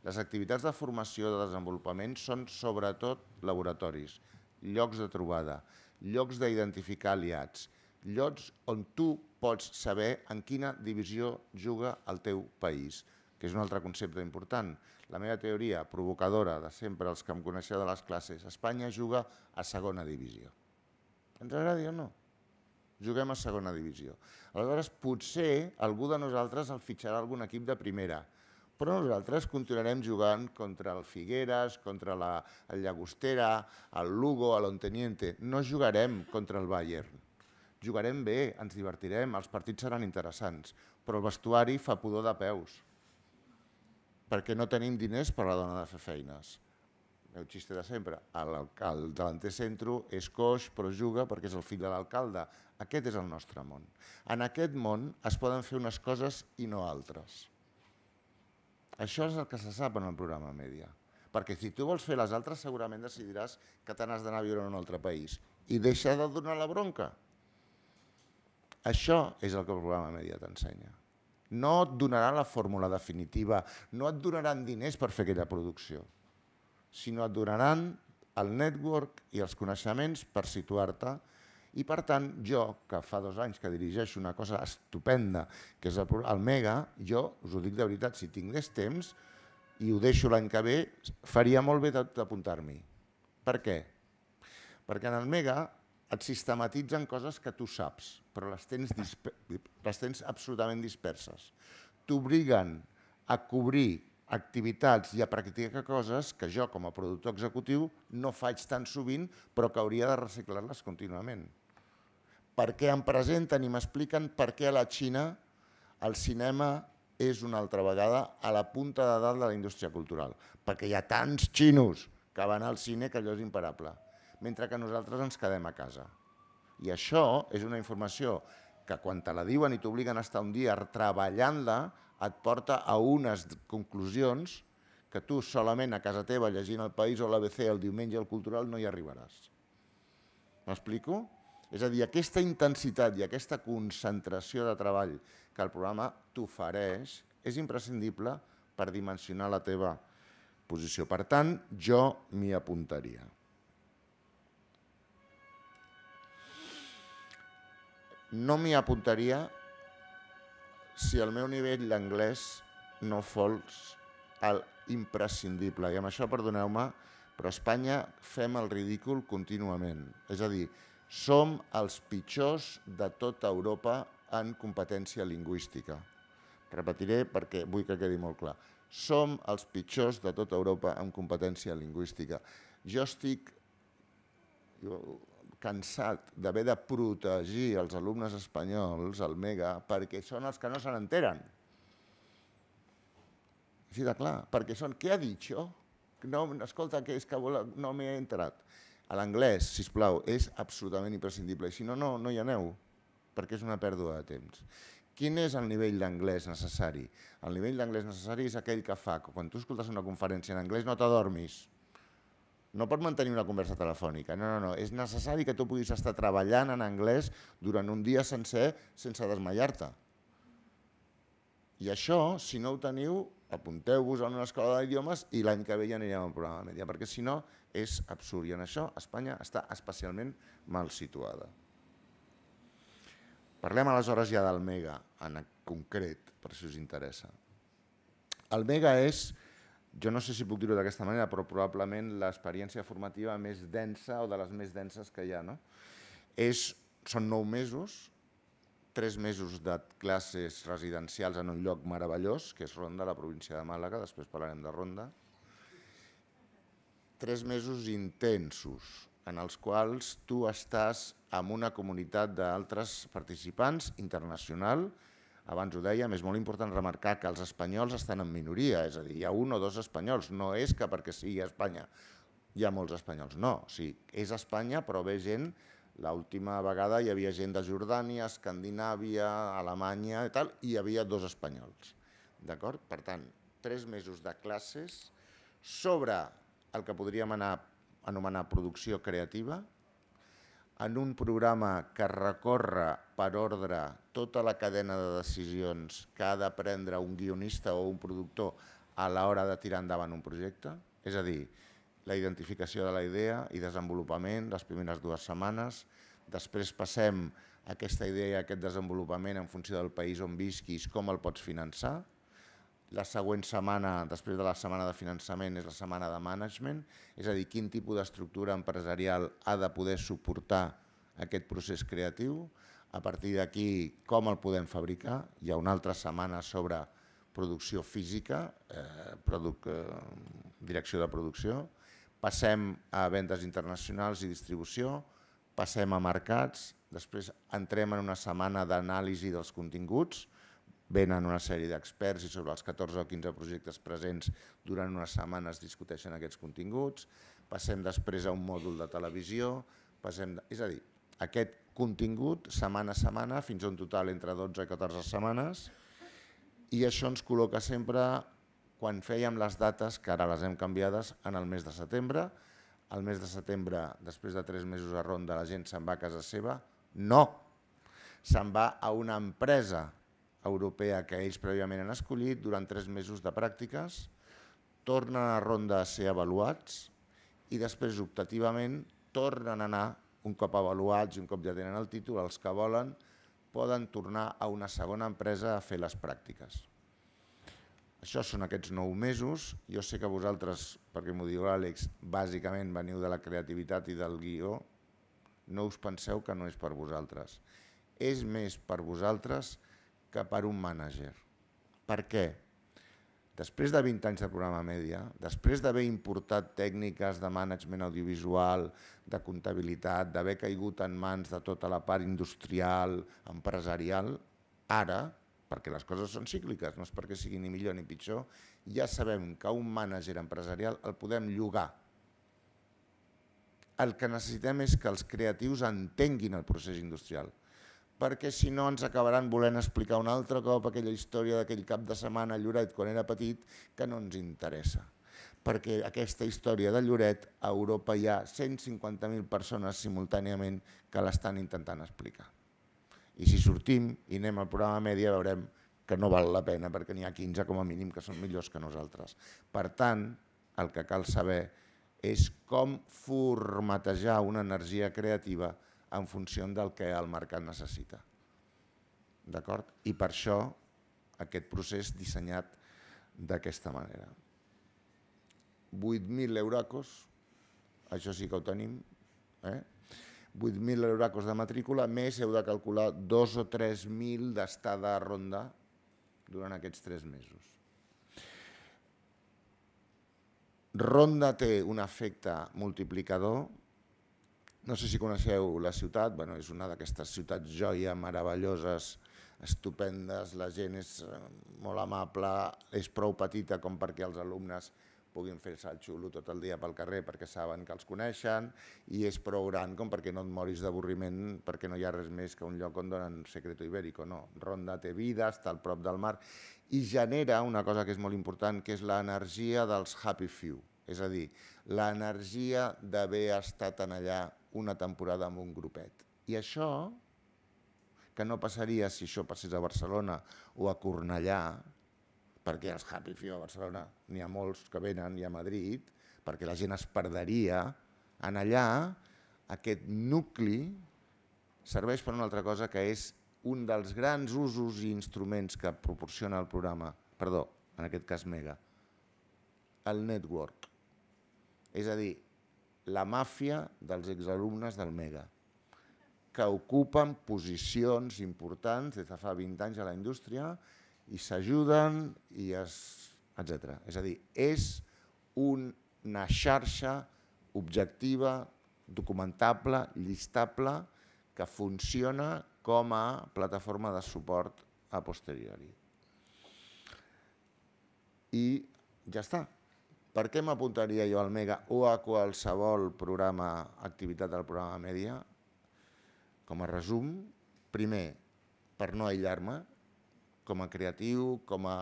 Les activitats de formació de desenvolupament són sobretot laboratoris, llocs de trobada, llocs d'identificar aliats, llocs on tu pots saber en quina divisió juga el teu país, que és un altre concepte important. La meva teoria provocadora de sempre, els que em coneixeu de les classes, Espanya juga a segona divisió. Ens agradi o no? Juguem a segona divisió. Aleshores, potser algú de nosaltres el fitxarà algun equip de primera, però nosaltres continuarem jugant contra el Figueres, contra la, el Llagostera, el Lugo, l'Onteniente. No jugarem contra el Bayern. Jugarem bé, ens divertirem, els partits seran interessants, però el vestuari fa pudor de peus perquè no tenim diners per la dona de fer feines el xiste de sempre, el delanter centro és coix però juga perquè és el fill de l'alcalde. Aquest és el nostre món. En aquest món es poden fer unes coses i no altres. Això és el que se sap en el programa Mèdia. Perquè si tu vols fer les altres segurament decidiràs que te n'has d'anar a viure en un altre país i deixar de donar la bronca. Això és el que el programa Mèdia t'ensenya. No et donarà la fórmula definitiva, no et donaran diners per fer aquella producció sinó et donaran el network i els coneixements per situar-te i per tant jo, que fa dos anys que dirigeixo una cosa estupenda, que és el, Mega, jo us ho dic de veritat, si tingués temps i ho deixo l'any que ve, faria molt bé d'apuntar-m'hi. Per què? Perquè en el Mega et sistematitzen coses que tu saps, però les tens, les tens absolutament disperses. T'obliguen a cobrir activitats i a practicar coses que jo, com a productor executiu, no faig tan sovint, però que hauria de reciclar-les contínuament. Per què em presenten i m'expliquen per què a la Xina el cinema és una altra vegada a la punta de dalt de la indústria cultural, perquè hi ha tants xinos que van al cine que allò és imparable, mentre que nosaltres ens quedem a casa. I això és una informació que quan te la diuen i t'obliguen a estar un dia treballant-la, et porta a unes conclusions que tu solament a casa teva llegint el País o l'ABC el diumenge al Cultural no hi arribaràs. M'explico? És a dir, aquesta intensitat i aquesta concentració de treball que el programa t'ofereix és imprescindible per dimensionar la teva posició. Per tant, jo m'hi apuntaria. No m'hi apuntaria si el meu nivell d'anglès no fos el imprescindible. I amb això, perdoneu-me, però a Espanya fem el ridícul contínuament. És a dir, som els pitjors de tota Europa en competència lingüística. Repetiré perquè vull que quedi molt clar. Som els pitjors de tota Europa en competència lingüística. Jo estic... Jo cansat d'haver de protegir els alumnes espanyols, el MEGA, perquè són els que no se n'enteren. Així de clar, perquè són, què ha dit jo? No, escolta, que és que vol, no m'he entrat. A l'anglès, si plau, és absolutament imprescindible, i si no, no, no hi aneu, perquè és una pèrdua de temps. Quin és el nivell d'anglès necessari? El nivell d'anglès necessari és aquell que fa que quan tu escoltes una conferència en anglès no t'adormis, no pot mantenir una conversa telefònica. No, no, no. És necessari que tu puguis estar treballant en anglès durant un dia sencer sense desmaiar-te. I això, si no ho teniu, apunteu-vos a una escola d'idiomes i l'any que ve ja anirem al programa de media, perquè si no és absurd. I en això Espanya està especialment mal situada. Parlem aleshores ja del MEGA, en concret, per si us interessa. El MEGA és jo no sé si puc dir-ho d'aquesta manera, però probablement l'experiència formativa més densa o de les més denses que hi ha, no? És, són nou mesos, tres mesos de classes residencials en un lloc meravellós, que és Ronda, la província de Màlaga, després parlarem de Ronda, tres mesos intensos, en els quals tu estàs amb una comunitat d'altres participants internacional, internacional, abans ho dèiem, és molt important remarcar que els espanyols estan en minoria, és a dir, hi ha un o dos espanyols, no és que perquè sigui a Espanya hi ha molts espanyols, no, sigui, és Espanya però ve gent, l'última vegada hi havia gent de Jordània, Escandinàvia, Alemanya i tal, i hi havia dos espanyols, d'acord? Per tant, tres mesos de classes sobre el que podríem anar, anomenar producció creativa, en un programa que recorre per ordre tota la cadena de decisions que ha de prendre un guionista o un productor a l'hora de tirar endavant un projecte, és a dir, la identificació de la idea i desenvolupament les primeres dues setmanes, després passem aquesta idea i aquest desenvolupament en funció del país on visquis, com el pots finançar, la següent setmana, després de la setmana de finançament, és la setmana de management, és a dir, quin tipus d'estructura empresarial ha de poder suportar aquest procés creatiu. A partir d'aquí, com el podem fabricar? Hi ha una altra setmana sobre producció física, eh, produc, eh, direcció de producció. Passem a vendes internacionals i distribució, passem a mercats, després entrem en una setmana d'anàlisi dels continguts, venen una sèrie d'experts i sobre els 14 o 15 projectes presents durant unes setmanes discuteixen aquests continguts, passem després a un mòdul de televisió, passem, de... és a dir, aquest contingut setmana a setmana, fins a un total entre 12 i 14 setmanes, i això ens col·loca sempre, quan fèiem les dates, que ara les hem canviades, en el mes de setembre, el mes de setembre, després de tres mesos a ronda, la gent se'n va a casa seva? No! Se'n va a una empresa europea que ells prèviament han escollit durant tres mesos de pràctiques, tornen a la ronda a ser avaluats i després optativament tornen a anar, un cop avaluats i un cop ja tenen el títol, els que volen poden tornar a una segona empresa a fer les pràctiques. Això són aquests nou mesos. Jo sé que vosaltres, perquè m'ho diu l'Àlex, bàsicament veniu de la creativitat i del guió. No us penseu que no és per vosaltres. És més per vosaltres que per un mànager. Per què? Després de 20 anys de programa mèdia, després d'haver importat tècniques de management audiovisual, de comptabilitat, d'haver caigut en mans de tota la part industrial, empresarial, ara, perquè les coses són cícliques, no és perquè sigui ni millor ni pitjor, ja sabem que un mànager empresarial el podem llogar. El que necessitem és que els creatius entenguin el procés industrial, perquè si no ens acabaran volent explicar un altre cop aquella història d'aquell cap de setmana a Lloret quan era petit que no ens interessa. Perquè aquesta història de Lloret, a Europa hi ha 150.000 persones simultàniament que l'estan intentant explicar. I si sortim i anem al programa Mèdia veurem que no val la pena perquè n'hi ha 15 com a mínim que són millors que nosaltres. Per tant, el que cal saber és com formatejar una energia creativa en funció del que el mercat necessita. D'acord? I per això aquest procés dissenyat d'aquesta manera. 8.000 euracos, això sí que ho tenim, eh? 8.000 euracos de matrícula, més heu de calcular 2 o 3.000 d'estada a ronda durant aquests 3 mesos. Ronda té un efecte multiplicador no sé si coneixeu la ciutat, bueno, és una d'aquestes ciutats joia, meravelloses, estupendes, la gent és eh, molt amable, és prou petita com perquè els alumnes puguin fer-se el xulo tot el dia pel carrer perquè saben que els coneixen i és prou gran com perquè no et moris d'avorriment perquè no hi ha res més que un lloc on donen secreto ibérico, no. Ronda té vida, està al prop del mar i genera una cosa que és molt important, que és l'energia dels happy few, és a dir, l'energia d'haver estat en allà una temporada amb un grupet. I això, que no passaria si això passés a Barcelona o a Cornellà, perquè els Happy Few a Barcelona n'hi ha molts que venen i a Madrid, perquè la gent es perderia, en allà aquest nucli serveix per una altra cosa que és un dels grans usos i instruments que proporciona el programa, perdó, en aquest cas Mega, el network. És a dir, la màfia dels exalumnes del Mega, que ocupen posicions importants des de fa 20 anys a la indústria i s'ajuden, i es, etc. És a dir, és una xarxa objectiva, documentable, llistable, que funciona com a plataforma de suport a posteriori. I ja està per què m'apuntaria jo al Mega o a qualsevol programa, activitat del programa Mèdia? Com a resum, primer, per no aïllar-me, com a creatiu, com a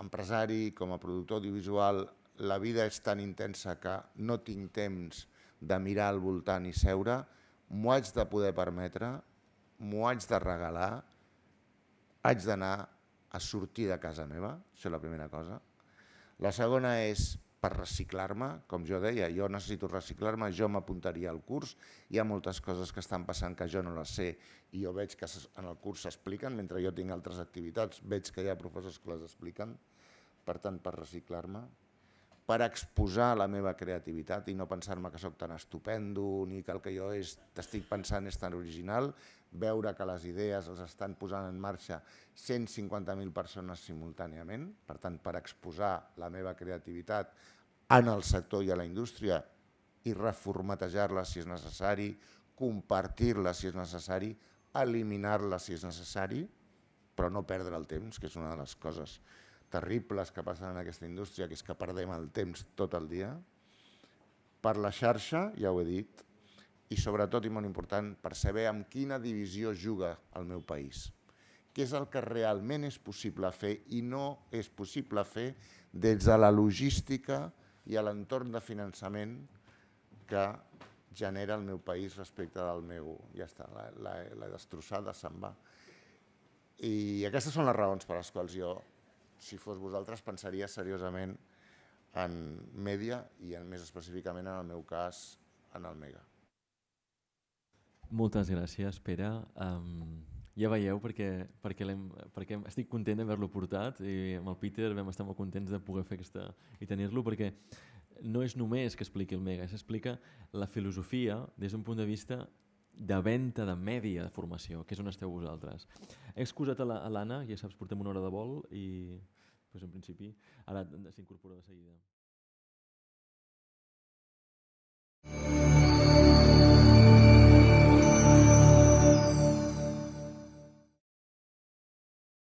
empresari, com a productor audiovisual, la vida és tan intensa que no tinc temps de mirar al voltant i seure, m'ho haig de poder permetre, m'ho haig de regalar, haig d'anar a sortir de casa meva, això és la primera cosa. La segona és per reciclar-me, com jo deia, jo necessito reciclar-me, jo m'apuntaria al curs, hi ha moltes coses que estan passant que jo no les sé i jo veig que en el curs s'expliquen, mentre jo tinc altres activitats, veig que hi ha professors que les expliquen, per tant, per reciclar-me, per exposar la meva creativitat i no pensar-me que sóc tan estupendo ni que el que jo és, estic pensant és tan original, veure que les idees els estan posant en marxa 150.000 persones simultàniament, per tant, per exposar la meva creativitat en el sector i a la indústria i reformatejar-la si és necessari, compartir-la si és necessari, eliminar-la si és necessari, però no perdre el temps, que és una de les coses terribles que passen en aquesta indústria, que és que perdem el temps tot el dia, per la xarxa, ja ho he dit, i sobretot, i molt important, per saber amb quina divisió juga el meu país. Què és el que realment és possible fer i no és possible fer des de la logística i a l'entorn de finançament que genera el meu país respecte del meu... Ja està, la, la, la destrossada se'n va. I aquestes són les raons per les quals jo si fos vosaltres, pensaria seriosament en Mèdia i en, més específicament en el meu cas, en el Mega. Moltes gràcies, Pere. Um, ja veieu perquè, perquè, perquè estic content d'haver-lo portat i amb el Peter vam estar molt contents de poder fer aquesta i tenir-lo perquè no és només que expliqui el Mega, s'explica la filosofia des d'un punt de vista de venda de mèdia de formació, que és on esteu vosaltres. He excusat a l'Anna, ja saps, portem una hora de vol i pues, en principi ara s'incorpora de seguida.